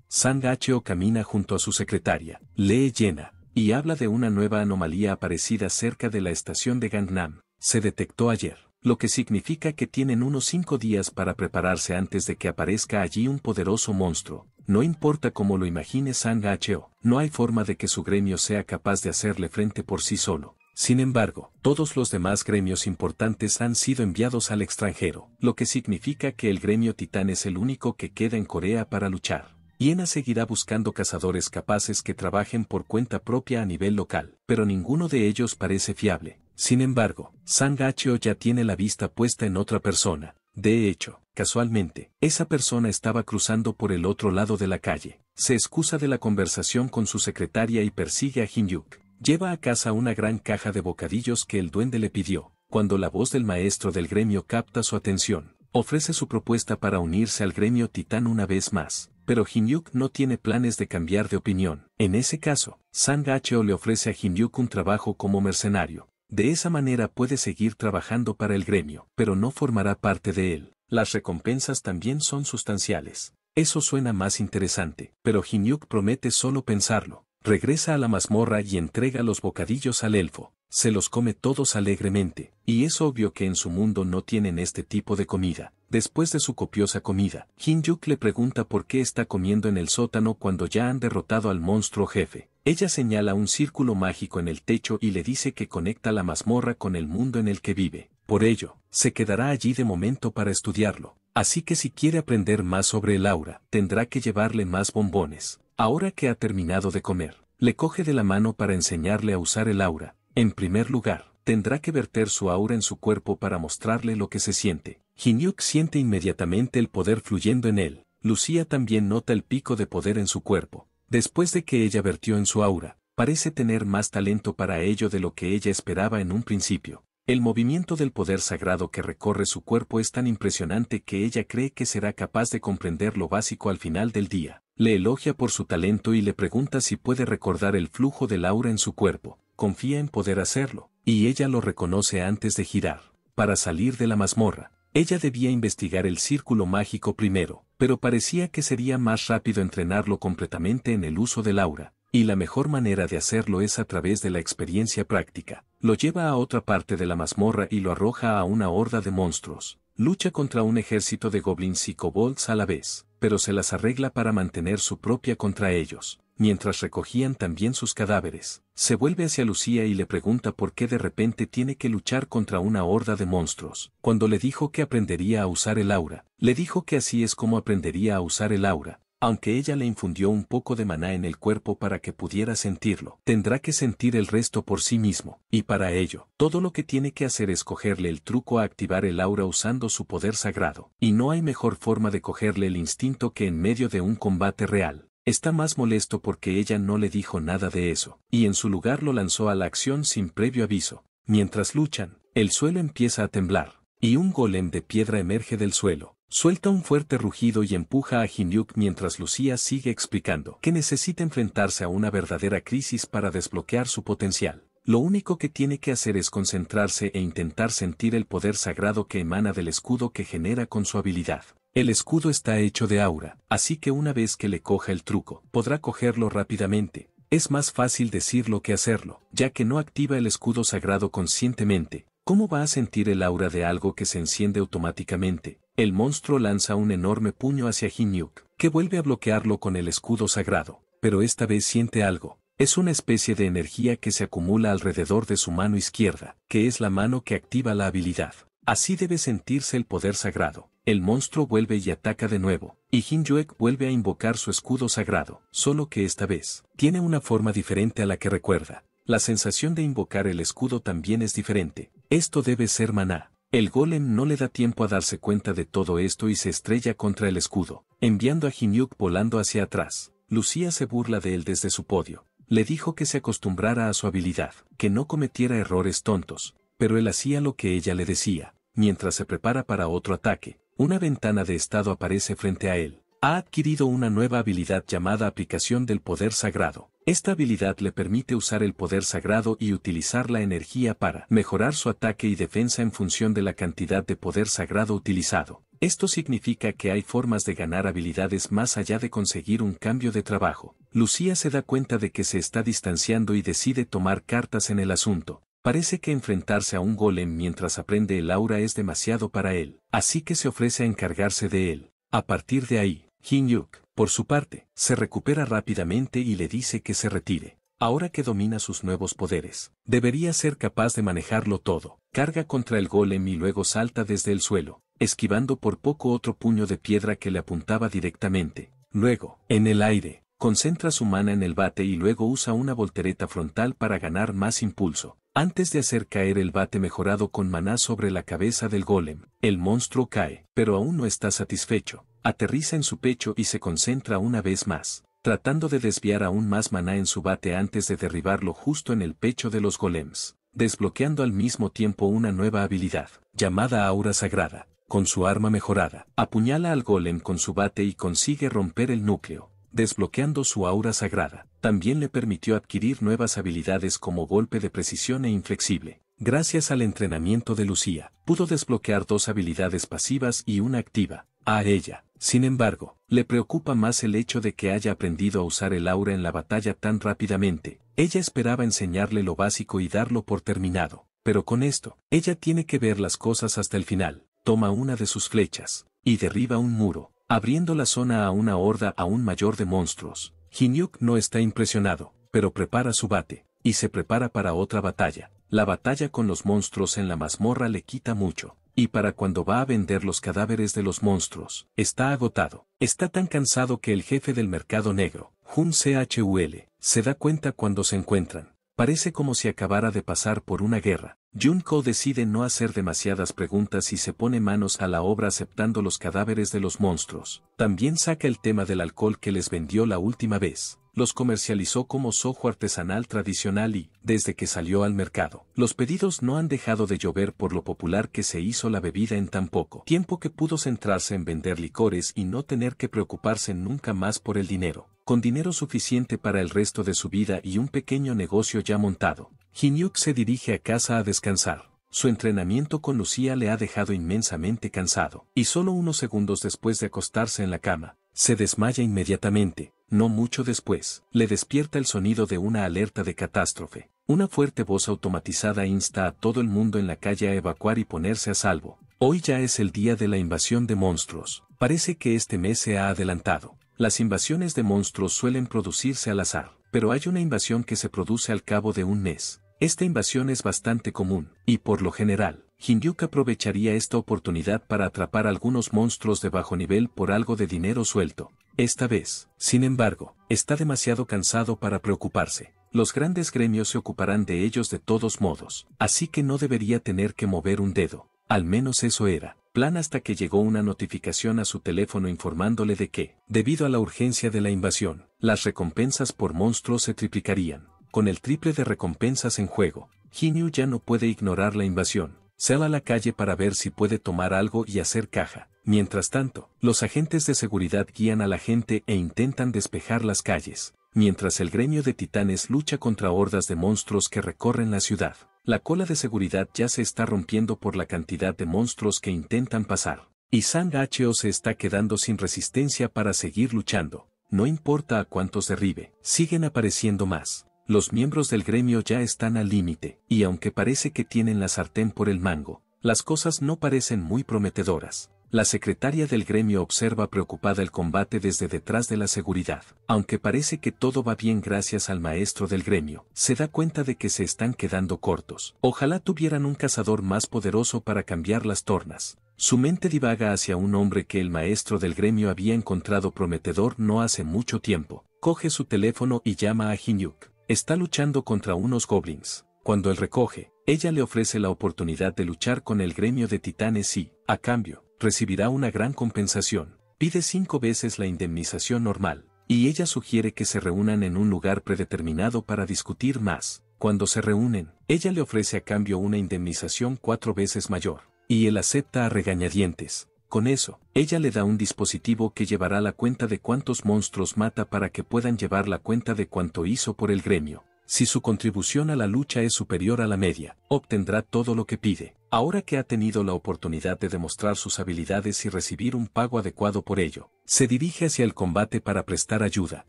Hacheo camina junto a su secretaria, lee llena, y habla de una nueva anomalía aparecida cerca de la estación de Gangnam. Se detectó ayer lo que significa que tienen unos cinco días para prepararse antes de que aparezca allí un poderoso monstruo, no importa cómo lo imagine Sang H.O., no hay forma de que su gremio sea capaz de hacerle frente por sí solo. Sin embargo, todos los demás gremios importantes han sido enviados al extranjero, lo que significa que el gremio titán es el único que queda en Corea para luchar. Yena seguirá buscando cazadores capaces que trabajen por cuenta propia a nivel local, pero ninguno de ellos parece fiable. Sin embargo, Sang H.O. ya tiene la vista puesta en otra persona, de hecho, casualmente, esa persona estaba cruzando por el otro lado de la calle. Se excusa de la conversación con su secretaria y persigue a Hinyuk. Lleva a casa una gran caja de bocadillos que el duende le pidió. Cuando la voz del maestro del gremio capta su atención, ofrece su propuesta para unirse al gremio titán una vez más. Pero Hinyuk no tiene planes de cambiar de opinión. En ese caso, Sang Gacheo le ofrece a Hinyuk un trabajo como mercenario. De esa manera puede seguir trabajando para el gremio, pero no formará parte de él. Las recompensas también son sustanciales. Eso suena más interesante, pero Hinyuk promete solo pensarlo regresa a la mazmorra y entrega los bocadillos al elfo. Se los come todos alegremente, y es obvio que en su mundo no tienen este tipo de comida. Después de su copiosa comida, hinjuk le pregunta por qué está comiendo en el sótano cuando ya han derrotado al monstruo jefe. Ella señala un círculo mágico en el techo y le dice que conecta la mazmorra con el mundo en el que vive. Por ello, se quedará allí de momento para estudiarlo. Así que si quiere aprender más sobre el aura, tendrá que llevarle más bombones. Ahora que ha terminado de comer, le coge de la mano para enseñarle a usar el aura. En primer lugar, tendrá que verter su aura en su cuerpo para mostrarle lo que se siente. Hinyuk siente inmediatamente el poder fluyendo en él. Lucía también nota el pico de poder en su cuerpo. Después de que ella vertió en su aura, parece tener más talento para ello de lo que ella esperaba en un principio. El movimiento del poder sagrado que recorre su cuerpo es tan impresionante que ella cree que será capaz de comprender lo básico al final del día. Le elogia por su talento y le pregunta si puede recordar el flujo de aura en su cuerpo. Confía en poder hacerlo, y ella lo reconoce antes de girar. Para salir de la mazmorra, ella debía investigar el círculo mágico primero, pero parecía que sería más rápido entrenarlo completamente en el uso del aura, y la mejor manera de hacerlo es a través de la experiencia práctica. Lo lleva a otra parte de la mazmorra y lo arroja a una horda de monstruos. Lucha contra un ejército de goblins y kobolds a la vez, pero se las arregla para mantener su propia contra ellos. Mientras recogían también sus cadáveres, se vuelve hacia Lucía y le pregunta por qué de repente tiene que luchar contra una horda de monstruos. Cuando le dijo que aprendería a usar el aura, le dijo que así es como aprendería a usar el aura, aunque ella le infundió un poco de maná en el cuerpo para que pudiera sentirlo, tendrá que sentir el resto por sí mismo, y para ello, todo lo que tiene que hacer es cogerle el truco a activar el aura usando su poder sagrado, y no hay mejor forma de cogerle el instinto que en medio de un combate real. Está más molesto porque ella no le dijo nada de eso, y en su lugar lo lanzó a la acción sin previo aviso. Mientras luchan, el suelo empieza a temblar, y un golem de piedra emerge del suelo, Suelta un fuerte rugido y empuja a Hinyuk mientras Lucía sigue explicando que necesita enfrentarse a una verdadera crisis para desbloquear su potencial. Lo único que tiene que hacer es concentrarse e intentar sentir el poder sagrado que emana del escudo que genera con su habilidad. El escudo está hecho de aura, así que una vez que le coja el truco, podrá cogerlo rápidamente. Es más fácil decirlo que hacerlo, ya que no activa el escudo sagrado conscientemente. ¿Cómo va a sentir el aura de algo que se enciende automáticamente? El monstruo lanza un enorme puño hacia Hinyuk, que vuelve a bloquearlo con el escudo sagrado, pero esta vez siente algo. Es una especie de energía que se acumula alrededor de su mano izquierda, que es la mano que activa la habilidad. Así debe sentirse el poder sagrado. El monstruo vuelve y ataca de nuevo, y Hinyuek vuelve a invocar su escudo sagrado, solo que esta vez, tiene una forma diferente a la que recuerda. La sensación de invocar el escudo también es diferente. Esto debe ser maná. El golem no le da tiempo a darse cuenta de todo esto y se estrella contra el escudo, enviando a Hinyuk volando hacia atrás. Lucía se burla de él desde su podio. Le dijo que se acostumbrara a su habilidad, que no cometiera errores tontos, pero él hacía lo que ella le decía, mientras se prepara para otro ataque. Una ventana de estado aparece frente a él. Ha adquirido una nueva habilidad llamada aplicación del poder sagrado. Esta habilidad le permite usar el poder sagrado y utilizar la energía para mejorar su ataque y defensa en función de la cantidad de poder sagrado utilizado. Esto significa que hay formas de ganar habilidades más allá de conseguir un cambio de trabajo. Lucía se da cuenta de que se está distanciando y decide tomar cartas en el asunto. Parece que enfrentarse a un golem mientras aprende el aura es demasiado para él, así que se ofrece a encargarse de él. A partir de ahí, hin yuk por su parte, se recupera rápidamente y le dice que se retire. Ahora que domina sus nuevos poderes, debería ser capaz de manejarlo todo. Carga contra el golem y luego salta desde el suelo, esquivando por poco otro puño de piedra que le apuntaba directamente. Luego, en el aire, concentra su mana en el bate y luego usa una voltereta frontal para ganar más impulso. Antes de hacer caer el bate mejorado con maná sobre la cabeza del golem, el monstruo cae, pero aún no está satisfecho aterriza en su pecho y se concentra una vez más, tratando de desviar aún más maná en su bate antes de derribarlo justo en el pecho de los golems, desbloqueando al mismo tiempo una nueva habilidad, llamada aura sagrada. Con su arma mejorada, apuñala al golem con su bate y consigue romper el núcleo, desbloqueando su aura sagrada. También le permitió adquirir nuevas habilidades como golpe de precisión e inflexible. Gracias al entrenamiento de Lucía, pudo desbloquear dos habilidades pasivas y una activa. A ella, sin embargo, le preocupa más el hecho de que haya aprendido a usar el aura en la batalla tan rápidamente. Ella esperaba enseñarle lo básico y darlo por terminado. Pero con esto, ella tiene que ver las cosas hasta el final. Toma una de sus flechas y derriba un muro, abriendo la zona a una horda aún mayor de monstruos. Hinyuk no está impresionado, pero prepara su bate y se prepara para otra batalla. La batalla con los monstruos en la mazmorra le quita mucho y para cuando va a vender los cadáveres de los monstruos, está agotado. Está tan cansado que el jefe del mercado negro, Jun Chul, se da cuenta cuando se encuentran. Parece como si acabara de pasar por una guerra. Junko decide no hacer demasiadas preguntas y se pone manos a la obra aceptando los cadáveres de los monstruos. También saca el tema del alcohol que les vendió la última vez los comercializó como sojo artesanal tradicional y, desde que salió al mercado, los pedidos no han dejado de llover por lo popular que se hizo la bebida en tan poco tiempo que pudo centrarse en vender licores y no tener que preocuparse nunca más por el dinero. Con dinero suficiente para el resto de su vida y un pequeño negocio ya montado, Hinyuk se dirige a casa a descansar. Su entrenamiento con Lucía le ha dejado inmensamente cansado, y solo unos segundos después de acostarse en la cama, se desmaya inmediatamente, no mucho después, le despierta el sonido de una alerta de catástrofe. Una fuerte voz automatizada insta a todo el mundo en la calle a evacuar y ponerse a salvo. Hoy ya es el día de la invasión de monstruos. Parece que este mes se ha adelantado. Las invasiones de monstruos suelen producirse al azar, pero hay una invasión que se produce al cabo de un mes. Esta invasión es bastante común, y por lo general, Hindyuk aprovecharía esta oportunidad para atrapar algunos monstruos de bajo nivel por algo de dinero suelto. Esta vez, sin embargo, está demasiado cansado para preocuparse. Los grandes gremios se ocuparán de ellos de todos modos, así que no debería tener que mover un dedo. Al menos eso era. Plan hasta que llegó una notificación a su teléfono informándole de que, debido a la urgencia de la invasión, las recompensas por monstruos se triplicarían. Con el triple de recompensas en juego, Ginyu ya no puede ignorar la invasión. Sale a la calle para ver si puede tomar algo y hacer caja. Mientras tanto, los agentes de seguridad guían a la gente e intentan despejar las calles, mientras el gremio de titanes lucha contra hordas de monstruos que recorren la ciudad. La cola de seguridad ya se está rompiendo por la cantidad de monstruos que intentan pasar. Y Sang H.O. se está quedando sin resistencia para seguir luchando. No importa a cuántos derribe, siguen apareciendo más. Los miembros del gremio ya están al límite, y aunque parece que tienen la sartén por el mango, las cosas no parecen muy prometedoras. La secretaria del gremio observa preocupada el combate desde detrás de la seguridad. Aunque parece que todo va bien gracias al maestro del gremio, se da cuenta de que se están quedando cortos. Ojalá tuvieran un cazador más poderoso para cambiar las tornas. Su mente divaga hacia un hombre que el maestro del gremio había encontrado prometedor no hace mucho tiempo. Coge su teléfono y llama a Hinyuk. Está luchando contra unos goblins. Cuando él recoge, ella le ofrece la oportunidad de luchar con el gremio de titanes y, a cambio, recibirá una gran compensación. Pide cinco veces la indemnización normal, y ella sugiere que se reúnan en un lugar predeterminado para discutir más. Cuando se reúnen, ella le ofrece a cambio una indemnización cuatro veces mayor, y él acepta a regañadientes. Con eso, ella le da un dispositivo que llevará la cuenta de cuántos monstruos mata para que puedan llevar la cuenta de cuánto hizo por el gremio. Si su contribución a la lucha es superior a la media, obtendrá todo lo que pide. Ahora que ha tenido la oportunidad de demostrar sus habilidades y recibir un pago adecuado por ello, se dirige hacia el combate para prestar ayuda.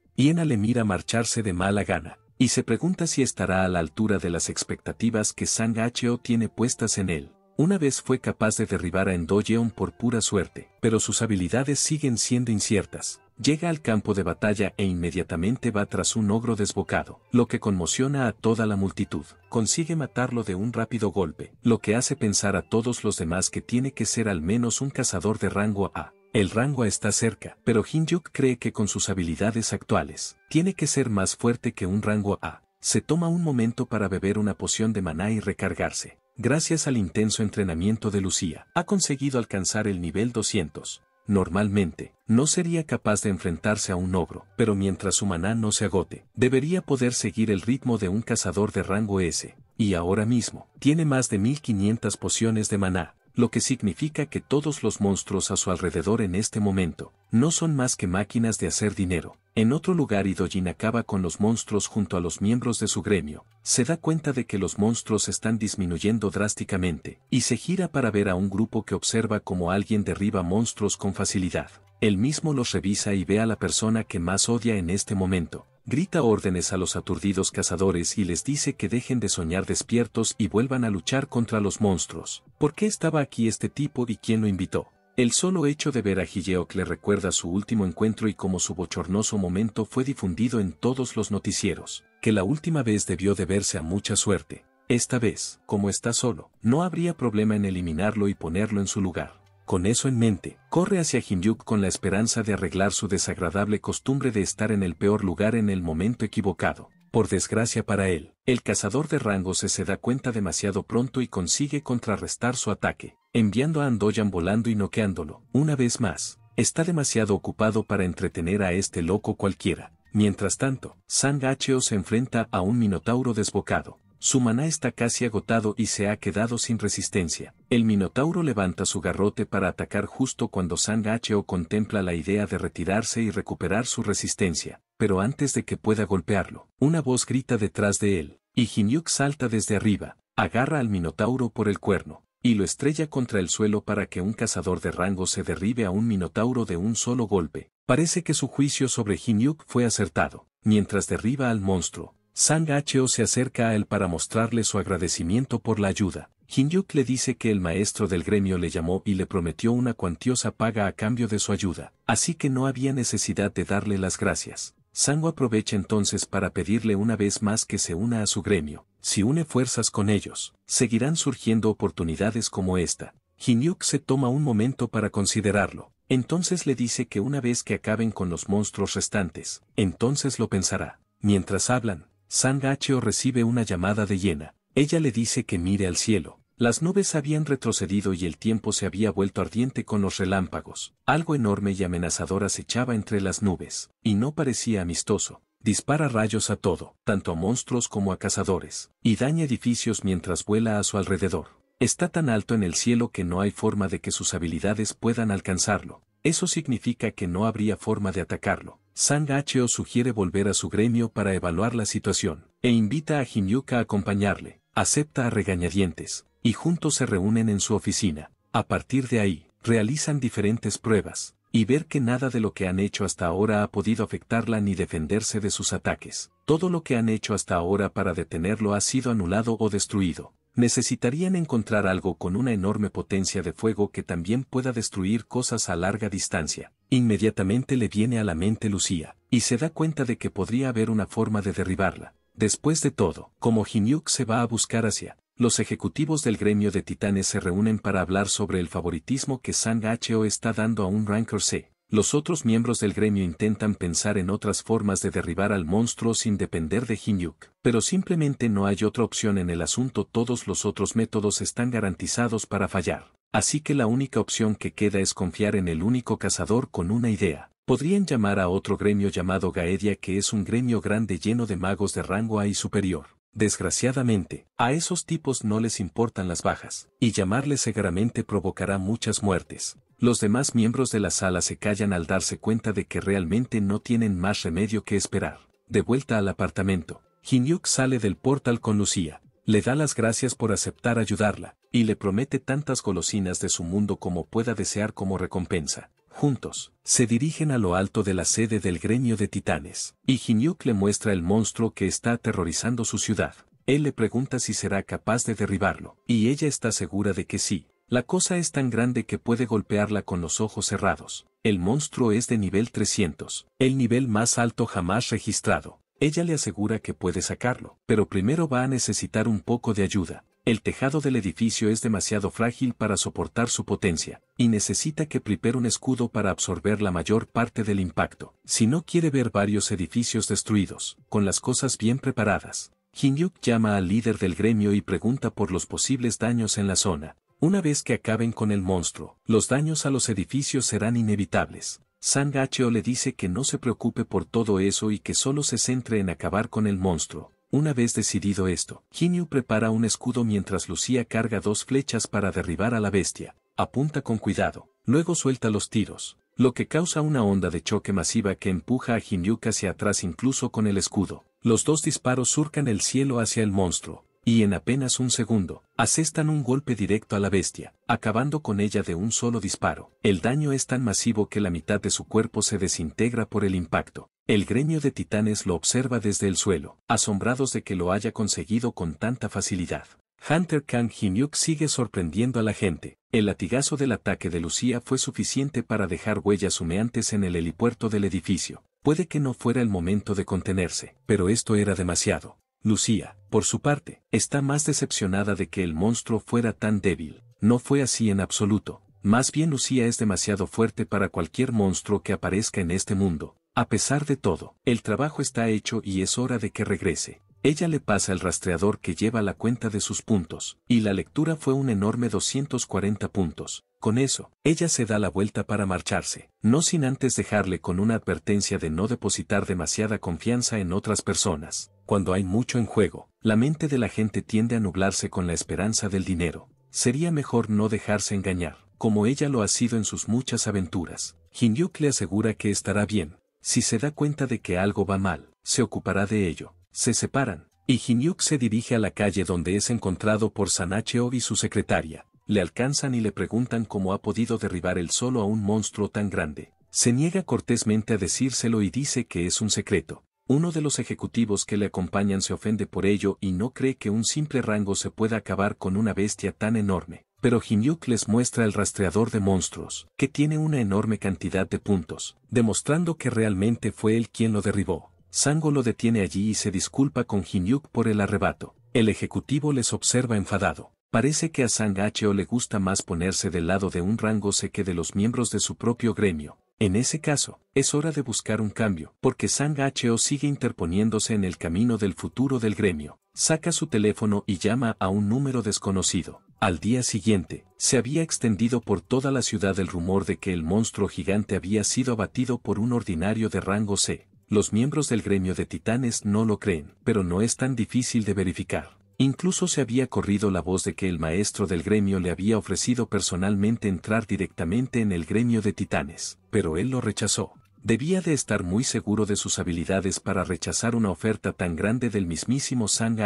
Ena le mira marcharse de mala gana, y se pregunta si estará a la altura de las expectativas que Sang Hyo tiene puestas en él. Una vez fue capaz de derribar a endo Yeon por pura suerte, pero sus habilidades siguen siendo inciertas llega al campo de batalla e inmediatamente va tras un ogro desbocado, lo que conmociona a toda la multitud. Consigue matarlo de un rápido golpe, lo que hace pensar a todos los demás que tiene que ser al menos un cazador de rango A. El rango A está cerca, pero Hinjuk cree que con sus habilidades actuales, tiene que ser más fuerte que un rango A. Se toma un momento para beber una poción de maná y recargarse. Gracias al intenso entrenamiento de Lucía, ha conseguido alcanzar el nivel 200, normalmente, no sería capaz de enfrentarse a un ogro, pero mientras su maná no se agote, debería poder seguir el ritmo de un cazador de rango S, y ahora mismo, tiene más de 1500 pociones de maná lo que significa que todos los monstruos a su alrededor en este momento no son más que máquinas de hacer dinero. En otro lugar Idojin acaba con los monstruos junto a los miembros de su gremio, se da cuenta de que los monstruos están disminuyendo drásticamente, y se gira para ver a un grupo que observa como alguien derriba monstruos con facilidad. Él mismo los revisa y ve a la persona que más odia en este momento, grita órdenes a los aturdidos cazadores y les dice que dejen de soñar despiertos y vuelvan a luchar contra los monstruos. ¿Por qué estaba aquí este tipo y quién lo invitó? El solo hecho de ver a Higeok le recuerda su último encuentro y cómo su bochornoso momento fue difundido en todos los noticieros, que la última vez debió de verse a mucha suerte. Esta vez, como está solo, no habría problema en eliminarlo y ponerlo en su lugar. Con eso en mente, corre hacia Hinyuk con la esperanza de arreglar su desagradable costumbre de estar en el peor lugar en el momento equivocado. Por desgracia para él, el cazador de rango se se da cuenta demasiado pronto y consigue contrarrestar su ataque, enviando a Andoyan volando y noqueándolo. Una vez más, está demasiado ocupado para entretener a este loco cualquiera. Mientras tanto, Sangacheo se enfrenta a un minotauro desbocado, su maná está casi agotado y se ha quedado sin resistencia. El Minotauro levanta su garrote para atacar justo cuando San contempla la idea de retirarse y recuperar su resistencia, pero antes de que pueda golpearlo, una voz grita detrás de él, y Hinyuk salta desde arriba, agarra al Minotauro por el cuerno, y lo estrella contra el suelo para que un cazador de rango se derribe a un Minotauro de un solo golpe. Parece que su juicio sobre Hinyuk fue acertado. Mientras derriba al monstruo, Sang H.O. se acerca a él para mostrarle su agradecimiento por la ayuda. Hinyuk le dice que el maestro del gremio le llamó y le prometió una cuantiosa paga a cambio de su ayuda, así que no había necesidad de darle las gracias. Sango aprovecha entonces para pedirle una vez más que se una a su gremio. Si une fuerzas con ellos, seguirán surgiendo oportunidades como esta. Jin-yuk se toma un momento para considerarlo. Entonces le dice que una vez que acaben con los monstruos restantes, entonces lo pensará. Mientras hablan, San recibe una llamada de Yena. Ella le dice que mire al cielo. Las nubes habían retrocedido y el tiempo se había vuelto ardiente con los relámpagos. Algo enorme y amenazador acechaba entre las nubes, y no parecía amistoso. Dispara rayos a todo, tanto a monstruos como a cazadores, y daña edificios mientras vuela a su alrededor. Está tan alto en el cielo que no hay forma de que sus habilidades puedan alcanzarlo. Eso significa que no habría forma de atacarlo. Sang sugiere volver a su gremio para evaluar la situación, e invita a Himyuka a acompañarle, acepta a regañadientes, y juntos se reúnen en su oficina. A partir de ahí, realizan diferentes pruebas, y ver que nada de lo que han hecho hasta ahora ha podido afectarla ni defenderse de sus ataques. Todo lo que han hecho hasta ahora para detenerlo ha sido anulado o destruido. Necesitarían encontrar algo con una enorme potencia de fuego que también pueda destruir cosas a larga distancia. Inmediatamente le viene a la mente Lucía, y se da cuenta de que podría haber una forma de derribarla. Después de todo, como Hinyuk se va a buscar hacia, los ejecutivos del gremio de titanes se reúnen para hablar sobre el favoritismo que Sang H.O. está dando a un Ranker C. Los otros miembros del gremio intentan pensar en otras formas de derribar al monstruo sin depender de Hinyuk, pero simplemente no hay otra opción en el asunto todos los otros métodos están garantizados para fallar. Así que la única opción que queda es confiar en el único cazador con una idea. Podrían llamar a otro gremio llamado Gaedia que es un gremio grande lleno de magos de rango A y superior. Desgraciadamente, a esos tipos no les importan las bajas, y llamarles seguramente provocará muchas muertes. Los demás miembros de la sala se callan al darse cuenta de que realmente no tienen más remedio que esperar. De vuelta al apartamento, Hinyuk sale del portal con Lucía, le da las gracias por aceptar ayudarla, y le promete tantas golosinas de su mundo como pueda desear como recompensa juntos, se dirigen a lo alto de la sede del gremio de titanes, y Hinyuk le muestra el monstruo que está aterrorizando su ciudad. Él le pregunta si será capaz de derribarlo, y ella está segura de que sí. La cosa es tan grande que puede golpearla con los ojos cerrados. El monstruo es de nivel 300, el nivel más alto jamás registrado. Ella le asegura que puede sacarlo, pero primero va a necesitar un poco de ayuda. El tejado del edificio es demasiado frágil para soportar su potencia, y necesita que prepare un escudo para absorber la mayor parte del impacto. Si no quiere ver varios edificios destruidos, con las cosas bien preparadas, Hinyuk llama al líder del gremio y pregunta por los posibles daños en la zona. Una vez que acaben con el monstruo, los daños a los edificios serán inevitables. Sangacheo le dice que no se preocupe por todo eso y que solo se centre en acabar con el monstruo. Una vez decidido esto, Yu prepara un escudo mientras Lucía carga dos flechas para derribar a la bestia. Apunta con cuidado, luego suelta los tiros, lo que causa una onda de choque masiva que empuja a Ginyu hacia atrás incluso con el escudo. Los dos disparos surcan el cielo hacia el monstruo, y en apenas un segundo, asestan un golpe directo a la bestia, acabando con ella de un solo disparo. El daño es tan masivo que la mitad de su cuerpo se desintegra por el impacto. El gremio de titanes lo observa desde el suelo, asombrados de que lo haya conseguido con tanta facilidad. Hunter Kang Hinyuk sigue sorprendiendo a la gente. El latigazo del ataque de Lucía fue suficiente para dejar huellas humeantes en el helipuerto del edificio. Puede que no fuera el momento de contenerse, pero esto era demasiado. Lucía, por su parte, está más decepcionada de que el monstruo fuera tan débil. No fue así en absoluto. Más bien Lucía es demasiado fuerte para cualquier monstruo que aparezca en este mundo, a pesar de todo, el trabajo está hecho y es hora de que regrese. Ella le pasa el rastreador que lleva la cuenta de sus puntos, y la lectura fue un enorme 240 puntos. Con eso, ella se da la vuelta para marcharse, no sin antes dejarle con una advertencia de no depositar demasiada confianza en otras personas. Cuando hay mucho en juego, la mente de la gente tiende a nublarse con la esperanza del dinero. Sería mejor no dejarse engañar, como ella lo ha sido en sus muchas aventuras. Hinyuk le asegura que estará bien, si se da cuenta de que algo va mal, se ocupará de ello. Se separan, y Hinyuk se dirige a la calle donde es encontrado por sanache y su secretaria. Le alcanzan y le preguntan cómo ha podido derribar él solo a un monstruo tan grande. Se niega cortésmente a decírselo y dice que es un secreto. Uno de los ejecutivos que le acompañan se ofende por ello y no cree que un simple rango se pueda acabar con una bestia tan enorme pero Hinyuk les muestra el rastreador de monstruos, que tiene una enorme cantidad de puntos, demostrando que realmente fue él quien lo derribó. Sango lo detiene allí y se disculpa con Hinouk por el arrebato. El ejecutivo les observa enfadado. Parece que a Sang-ho le gusta más ponerse del lado de un rango C que de los miembros de su propio gremio. En ese caso, es hora de buscar un cambio, porque Sang-ho sigue interponiéndose en el camino del futuro del gremio. Saca su teléfono y llama a un número desconocido. Al día siguiente, se había extendido por toda la ciudad el rumor de que el monstruo gigante había sido abatido por un ordinario de rango C. Los miembros del gremio de titanes no lo creen, pero no es tan difícil de verificar. Incluso se había corrido la voz de que el maestro del gremio le había ofrecido personalmente entrar directamente en el gremio de titanes, pero él lo rechazó. Debía de estar muy seguro de sus habilidades para rechazar una oferta tan grande del mismísimo Sang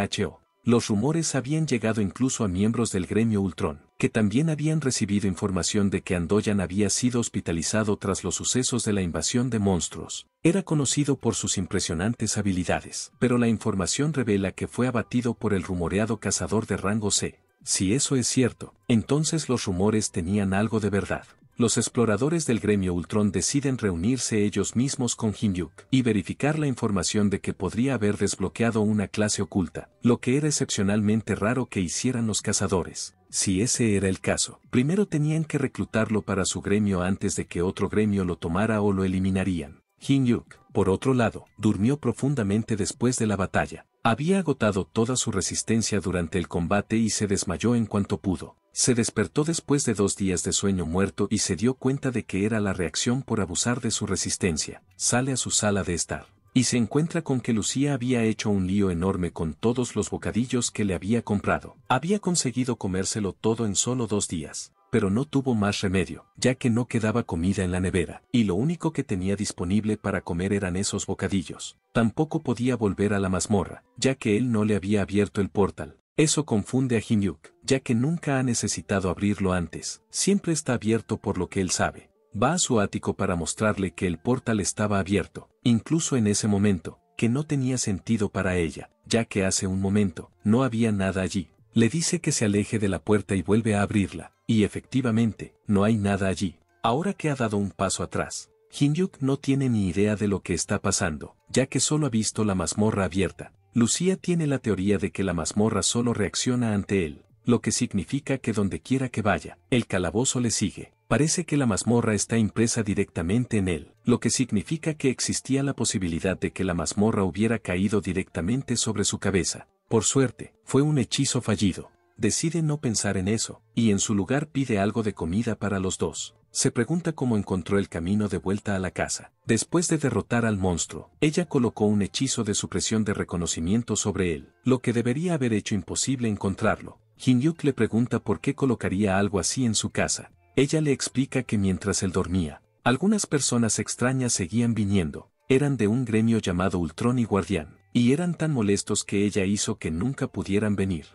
los rumores habían llegado incluso a miembros del gremio Ultron, que también habían recibido información de que Andoyan había sido hospitalizado tras los sucesos de la invasión de monstruos. Era conocido por sus impresionantes habilidades, pero la información revela que fue abatido por el rumoreado cazador de rango C. Si eso es cierto, entonces los rumores tenían algo de verdad los exploradores del gremio Ultron deciden reunirse ellos mismos con Hin-Yuk y verificar la información de que podría haber desbloqueado una clase oculta, lo que era excepcionalmente raro que hicieran los cazadores. Si ese era el caso, primero tenían que reclutarlo para su gremio antes de que otro gremio lo tomara o lo eliminarían. yuk por otro lado, durmió profundamente después de la batalla. Había agotado toda su resistencia durante el combate y se desmayó en cuanto pudo. Se despertó después de dos días de sueño muerto y se dio cuenta de que era la reacción por abusar de su resistencia. Sale a su sala de estar. Y se encuentra con que Lucía había hecho un lío enorme con todos los bocadillos que le había comprado. Había conseguido comérselo todo en solo dos días. Pero no tuvo más remedio, ya que no quedaba comida en la nevera, y lo único que tenía disponible para comer eran esos bocadillos. Tampoco podía volver a la mazmorra, ya que él no le había abierto el portal, eso confunde a yuk ya que nunca ha necesitado abrirlo antes, siempre está abierto por lo que él sabe. Va a su ático para mostrarle que el portal estaba abierto, incluso en ese momento, que no tenía sentido para ella, ya que hace un momento, no había nada allí. Le dice que se aleje de la puerta y vuelve a abrirla, y efectivamente, no hay nada allí. Ahora que ha dado un paso atrás, yuk no tiene ni idea de lo que está pasando, ya que solo ha visto la mazmorra abierta, Lucía tiene la teoría de que la mazmorra solo reacciona ante él, lo que significa que donde quiera que vaya, el calabozo le sigue. Parece que la mazmorra está impresa directamente en él, lo que significa que existía la posibilidad de que la mazmorra hubiera caído directamente sobre su cabeza. Por suerte, fue un hechizo fallido. Decide no pensar en eso, y en su lugar pide algo de comida para los dos se pregunta cómo encontró el camino de vuelta a la casa. Después de derrotar al monstruo, ella colocó un hechizo de supresión de reconocimiento sobre él, lo que debería haber hecho imposible encontrarlo. Hinyuk le pregunta por qué colocaría algo así en su casa. Ella le explica que mientras él dormía, algunas personas extrañas seguían viniendo, eran de un gremio llamado Ultron y Guardián, y eran tan molestos que ella hizo que nunca pudieran venir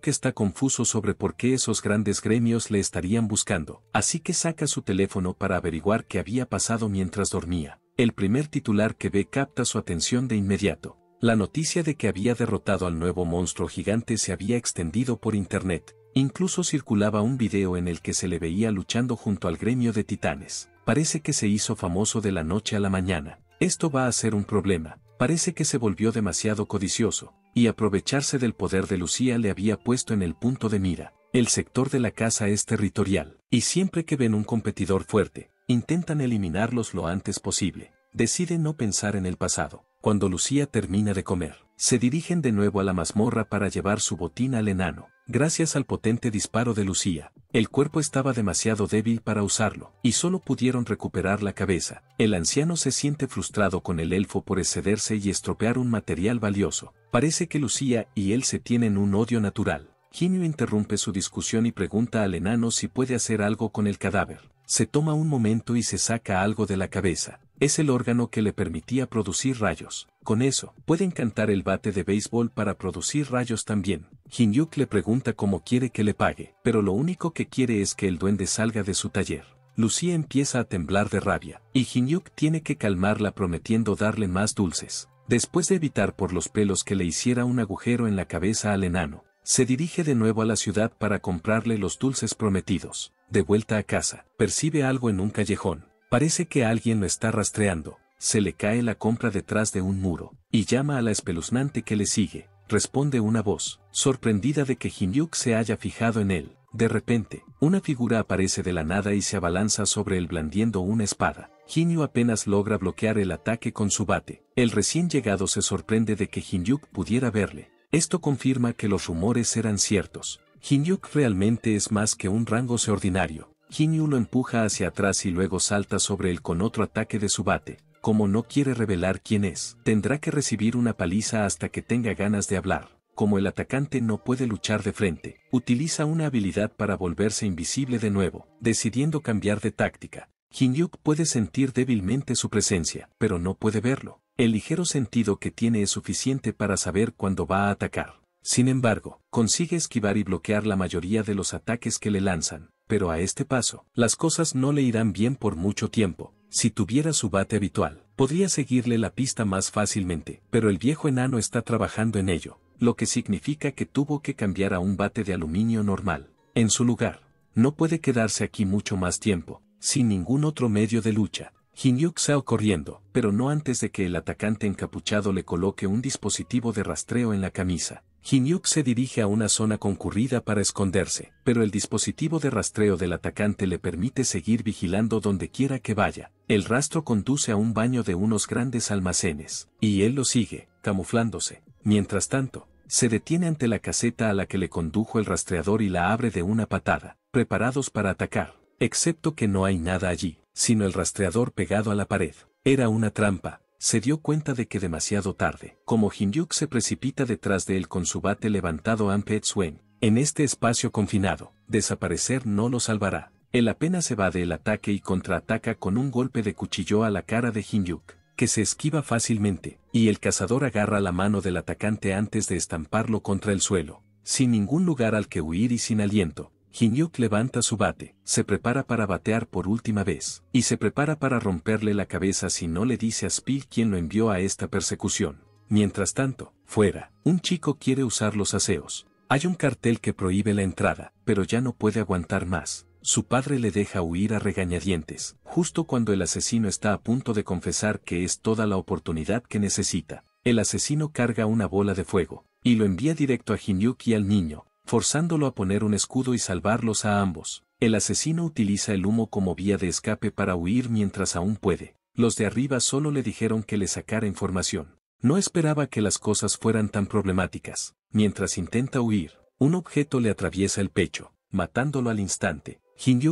que está confuso sobre por qué esos grandes gremios le estarían buscando, así que saca su teléfono para averiguar qué había pasado mientras dormía. El primer titular que ve capta su atención de inmediato. La noticia de que había derrotado al nuevo monstruo gigante se había extendido por internet. Incluso circulaba un video en el que se le veía luchando junto al gremio de titanes. Parece que se hizo famoso de la noche a la mañana. Esto va a ser un problema. Parece que se volvió demasiado codicioso y aprovecharse del poder de Lucía le había puesto en el punto de mira. El sector de la casa es territorial, y siempre que ven un competidor fuerte, intentan eliminarlos lo antes posible. Deciden no pensar en el pasado, cuando Lucía termina de comer se dirigen de nuevo a la mazmorra para llevar su botín al enano. Gracias al potente disparo de Lucía, el cuerpo estaba demasiado débil para usarlo, y solo pudieron recuperar la cabeza. El anciano se siente frustrado con el elfo por excederse y estropear un material valioso. Parece que Lucía y él se tienen un odio natural. Ginio interrumpe su discusión y pregunta al enano si puede hacer algo con el cadáver. Se toma un momento y se saca algo de la cabeza. Es el órgano que le permitía producir rayos. Con eso, pueden cantar el bate de béisbol para producir rayos también. Hin-yuk le pregunta cómo quiere que le pague, pero lo único que quiere es que el duende salga de su taller. Lucía empieza a temblar de rabia, y Hin-Yuk tiene que calmarla prometiendo darle más dulces. Después de evitar por los pelos que le hiciera un agujero en la cabeza al enano, se dirige de nuevo a la ciudad para comprarle los dulces prometidos. De vuelta a casa, percibe algo en un callejón. Parece que alguien lo está rastreando, se le cae la compra detrás de un muro, y llama a la espeluznante que le sigue, responde una voz, sorprendida de que Hinyuk se haya fijado en él. De repente, una figura aparece de la nada y se abalanza sobre él blandiendo una espada. Hinyu apenas logra bloquear el ataque con su bate. El recién llegado se sorprende de que Hinyuk pudiera verle. Esto confirma que los rumores eran ciertos. Hinyuk realmente es más que un rango ordinario. Hinyu lo empuja hacia atrás y luego salta sobre él con otro ataque de su bate como no quiere revelar quién es, tendrá que recibir una paliza hasta que tenga ganas de hablar. Como el atacante no puede luchar de frente, utiliza una habilidad para volverse invisible de nuevo, decidiendo cambiar de táctica. Hinyuk puede sentir débilmente su presencia, pero no puede verlo. El ligero sentido que tiene es suficiente para saber cuándo va a atacar. Sin embargo, consigue esquivar y bloquear la mayoría de los ataques que le lanzan, pero a este paso, las cosas no le irán bien por mucho tiempo, si tuviera su bate habitual, podría seguirle la pista más fácilmente, pero el viejo enano está trabajando en ello, lo que significa que tuvo que cambiar a un bate de aluminio normal. En su lugar, no puede quedarse aquí mucho más tiempo, sin ningún otro medio de lucha. Hinyuk Sao corriendo, pero no antes de que el atacante encapuchado le coloque un dispositivo de rastreo en la camisa. Hinyuk se dirige a una zona concurrida para esconderse, pero el dispositivo de rastreo del atacante le permite seguir vigilando donde quiera que vaya. El rastro conduce a un baño de unos grandes almacenes, y él lo sigue, camuflándose. Mientras tanto, se detiene ante la caseta a la que le condujo el rastreador y la abre de una patada, preparados para atacar, excepto que no hay nada allí, sino el rastreador pegado a la pared. Era una trampa, se dio cuenta de que demasiado tarde, como Hin-yuk se precipita detrás de él con su bate levantado Ampet Swen, en este espacio confinado, desaparecer no lo salvará. Él apenas se va del ataque y contraataca con un golpe de cuchillo a la cara de Hinyuk, que se esquiva fácilmente, y el cazador agarra la mano del atacante antes de estamparlo contra el suelo, sin ningún lugar al que huir y sin aliento, Hinyuk levanta su bate, se prepara para batear por última vez, y se prepara para romperle la cabeza si no le dice a Spill quien lo envió a esta persecución. Mientras tanto, fuera, un chico quiere usar los aseos. Hay un cartel que prohíbe la entrada, pero ya no puede aguantar más. Su padre le deja huir a regañadientes, justo cuando el asesino está a punto de confesar que es toda la oportunidad que necesita. El asesino carga una bola de fuego, y lo envía directo a Hinyuk y al niño, forzándolo a poner un escudo y salvarlos a ambos. El asesino utiliza el humo como vía de escape para huir mientras aún puede. Los de arriba solo le dijeron que le sacara información. No esperaba que las cosas fueran tan problemáticas. Mientras intenta huir, un objeto le atraviesa el pecho, matándolo al instante.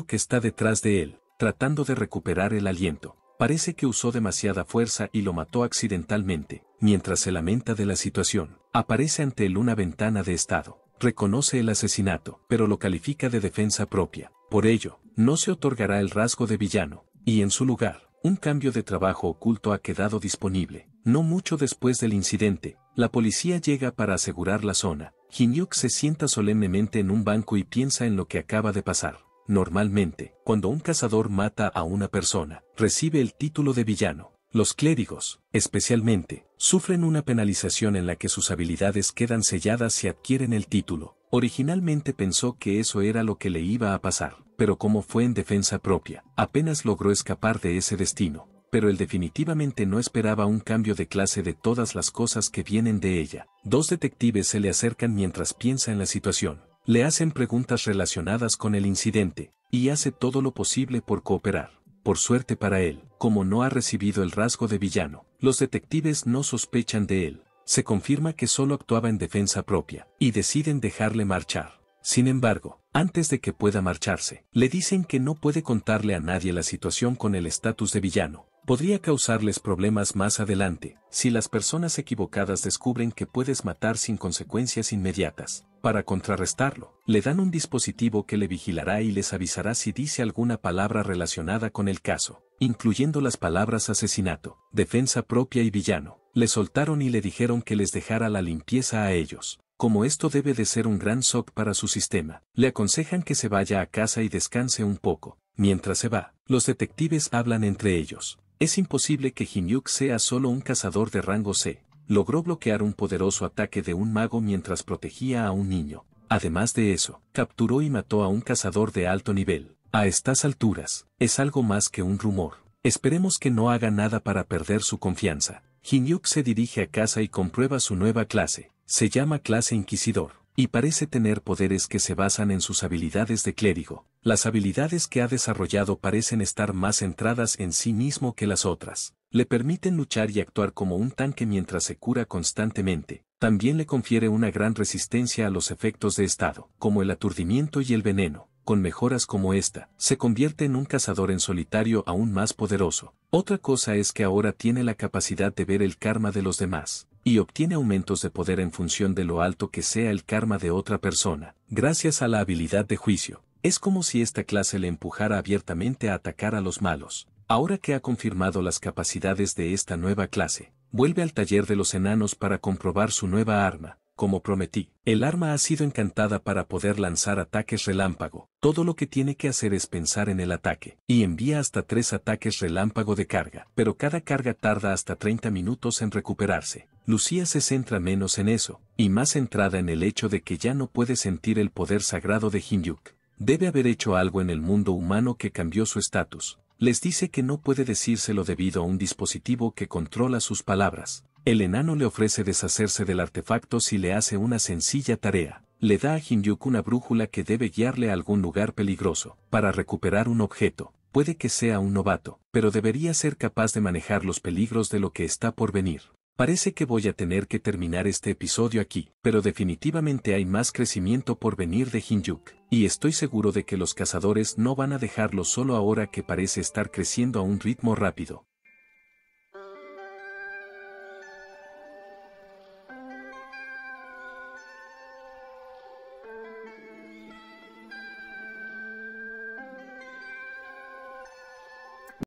que está detrás de él, tratando de recuperar el aliento. Parece que usó demasiada fuerza y lo mató accidentalmente, mientras se lamenta de la situación. Aparece ante él una ventana de estado reconoce el asesinato, pero lo califica de defensa propia. Por ello, no se otorgará el rasgo de villano, y en su lugar, un cambio de trabajo oculto ha quedado disponible. No mucho después del incidente, la policía llega para asegurar la zona. Hinyuk se sienta solemnemente en un banco y piensa en lo que acaba de pasar. Normalmente, cuando un cazador mata a una persona, recibe el título de villano. Los clérigos, especialmente, sufren una penalización en la que sus habilidades quedan selladas si adquieren el título. Originalmente pensó que eso era lo que le iba a pasar, pero como fue en defensa propia, apenas logró escapar de ese destino. Pero él definitivamente no esperaba un cambio de clase de todas las cosas que vienen de ella. Dos detectives se le acercan mientras piensa en la situación. Le hacen preguntas relacionadas con el incidente, y hace todo lo posible por cooperar por suerte para él, como no ha recibido el rasgo de villano, los detectives no sospechan de él, se confirma que solo actuaba en defensa propia, y deciden dejarle marchar. Sin embargo, antes de que pueda marcharse, le dicen que no puede contarle a nadie la situación con el estatus de villano. Podría causarles problemas más adelante, si las personas equivocadas descubren que puedes matar sin consecuencias inmediatas. Para contrarrestarlo, le dan un dispositivo que le vigilará y les avisará si dice alguna palabra relacionada con el caso, incluyendo las palabras asesinato, defensa propia y villano. Le soltaron y le dijeron que les dejara la limpieza a ellos. Como esto debe de ser un gran shock para su sistema, le aconsejan que se vaya a casa y descanse un poco. Mientras se va, los detectives hablan entre ellos. Es imposible que Hinyuk sea solo un cazador de rango C, logró bloquear un poderoso ataque de un mago mientras protegía a un niño. Además de eso, capturó y mató a un cazador de alto nivel. A estas alturas, es algo más que un rumor. Esperemos que no haga nada para perder su confianza. Hinyuk se dirige a casa y comprueba su nueva clase. Se llama clase Inquisidor, y parece tener poderes que se basan en sus habilidades de clérigo. Las habilidades que ha desarrollado parecen estar más centradas en sí mismo que las otras. Le permiten luchar y actuar como un tanque mientras se cura constantemente. También le confiere una gran resistencia a los efectos de estado, como el aturdimiento y el veneno. Con mejoras como esta, se convierte en un cazador en solitario aún más poderoso. Otra cosa es que ahora tiene la capacidad de ver el karma de los demás, y obtiene aumentos de poder en función de lo alto que sea el karma de otra persona, gracias a la habilidad de juicio. Es como si esta clase le empujara abiertamente a atacar a los malos. Ahora que ha confirmado las capacidades de esta nueva clase, vuelve al taller de los enanos para comprobar su nueva arma. Como prometí, el arma ha sido encantada para poder lanzar ataques relámpago. Todo lo que tiene que hacer es pensar en el ataque, y envía hasta tres ataques relámpago de carga, pero cada carga tarda hasta 30 minutos en recuperarse. Lucía se centra menos en eso, y más centrada en el hecho de que ya no puede sentir el poder sagrado de Hinyuk. Debe haber hecho algo en el mundo humano que cambió su estatus. Les dice que no puede decírselo debido a un dispositivo que controla sus palabras. El enano le ofrece deshacerse del artefacto si le hace una sencilla tarea. Le da a Hinyuk una brújula que debe guiarle a algún lugar peligroso, para recuperar un objeto. Puede que sea un novato, pero debería ser capaz de manejar los peligros de lo que está por venir. Parece que voy a tener que terminar este episodio aquí, pero definitivamente hay más crecimiento por venir de Hinjuk, y estoy seguro de que los cazadores no van a dejarlo solo ahora que parece estar creciendo a un ritmo rápido.